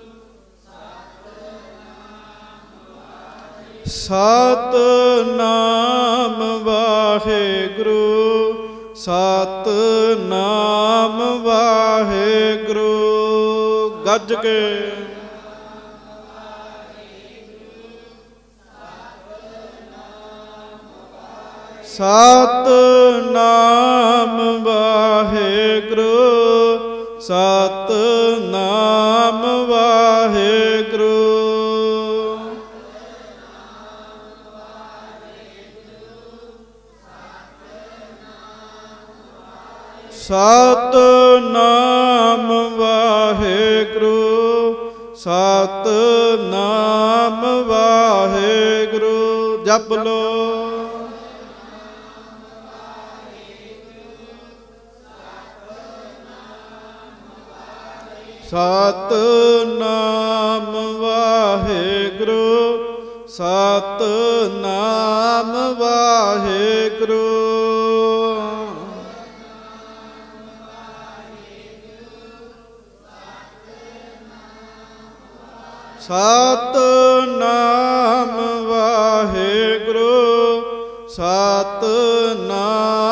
ਸਤ ਨਾਮ ਵਾਹਿਗੁਰੂ ਗੱਜ ਕੇ ਸਤ ਨਾਮ ਵਾਹਿਗੁਰੂ ਸਤ ਨਾਮ ਵਾਹਿਗੁਰੂ ਸਤ ਨਾਮ ਵਾਹਿਗੁਰੂ ਸਤ ਨਾਮ ਵਾਹਿਗੁਰੂ ਜਪ ਲੋ ਸਤ ਨਾਮ ਵਾਹਿਗੁਰੂ ਸਤ ਨਾਮ ਵਾਹਿਗੁਰੂ ਸਤ ਨਾਮ ਵਾਹਿਗੁਰੂ ਸਤ ਨਾਮ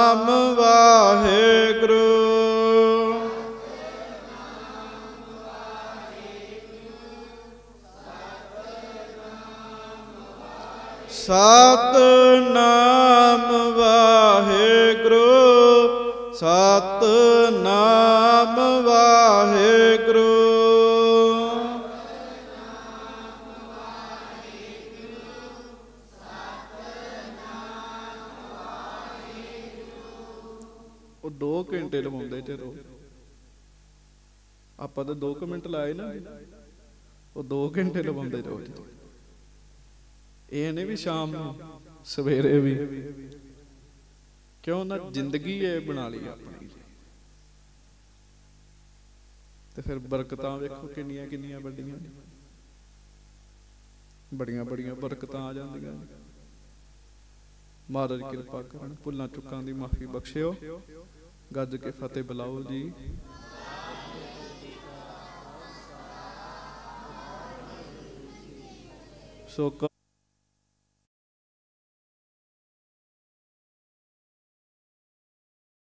ਸਤ ਨਾਮ ਵਾਹਿਗੁਰੂ ਸਤ ਨਾਮ ਵਾਹਿਗੁਰੂ ਉਹ 2 ਘੰਟੇ ਲਵਾਉਂਦੇ ਤੇ ਰੋ ਆਪਾਂ ਤਾਂ 2 ਮਿੰਟ ਲਾਏ ਨਾ ਉਹ 2 ਘੰਟੇ ਲਵਾਉਂਦੇ ਜੀ ਇਹ ਨਹੀਂ ਵੀ ਸ਼ਾਮ ਨੂੰ ਸਵੇਰੇ ਵੀ ਕਿਉਂ ਨਾ ਜ਼ਿੰਦਗੀ ਇਹ ਬਣਾ ਲਈ ਆਪਣੀ ਤੇ ਫਿਰ ਬਰਕਤਾਂ ਵੇਖੋ ਕਿੰਨੀਆਂ ਕਿੰਨੀਆਂ ਵੱਡੀਆਂ ਬੜੀਆਂ ਬੜੀਆਂ ਬਰਕਤਾਂ ਆ ਜਾਂਦੀਆਂ ਮਹਾਰਾਜ ਕਿਰਪਾ ਕਰਨ ਭੁੱਲਾਂ ਚੁੱਕਾਂ ਦੀ ਮਾਫੀ ਬਖਸ਼ਿਓ ਗੱਜ ਕੇ ਫਤਿਹ ਬਲਾਓ ਜੀ ਸੋ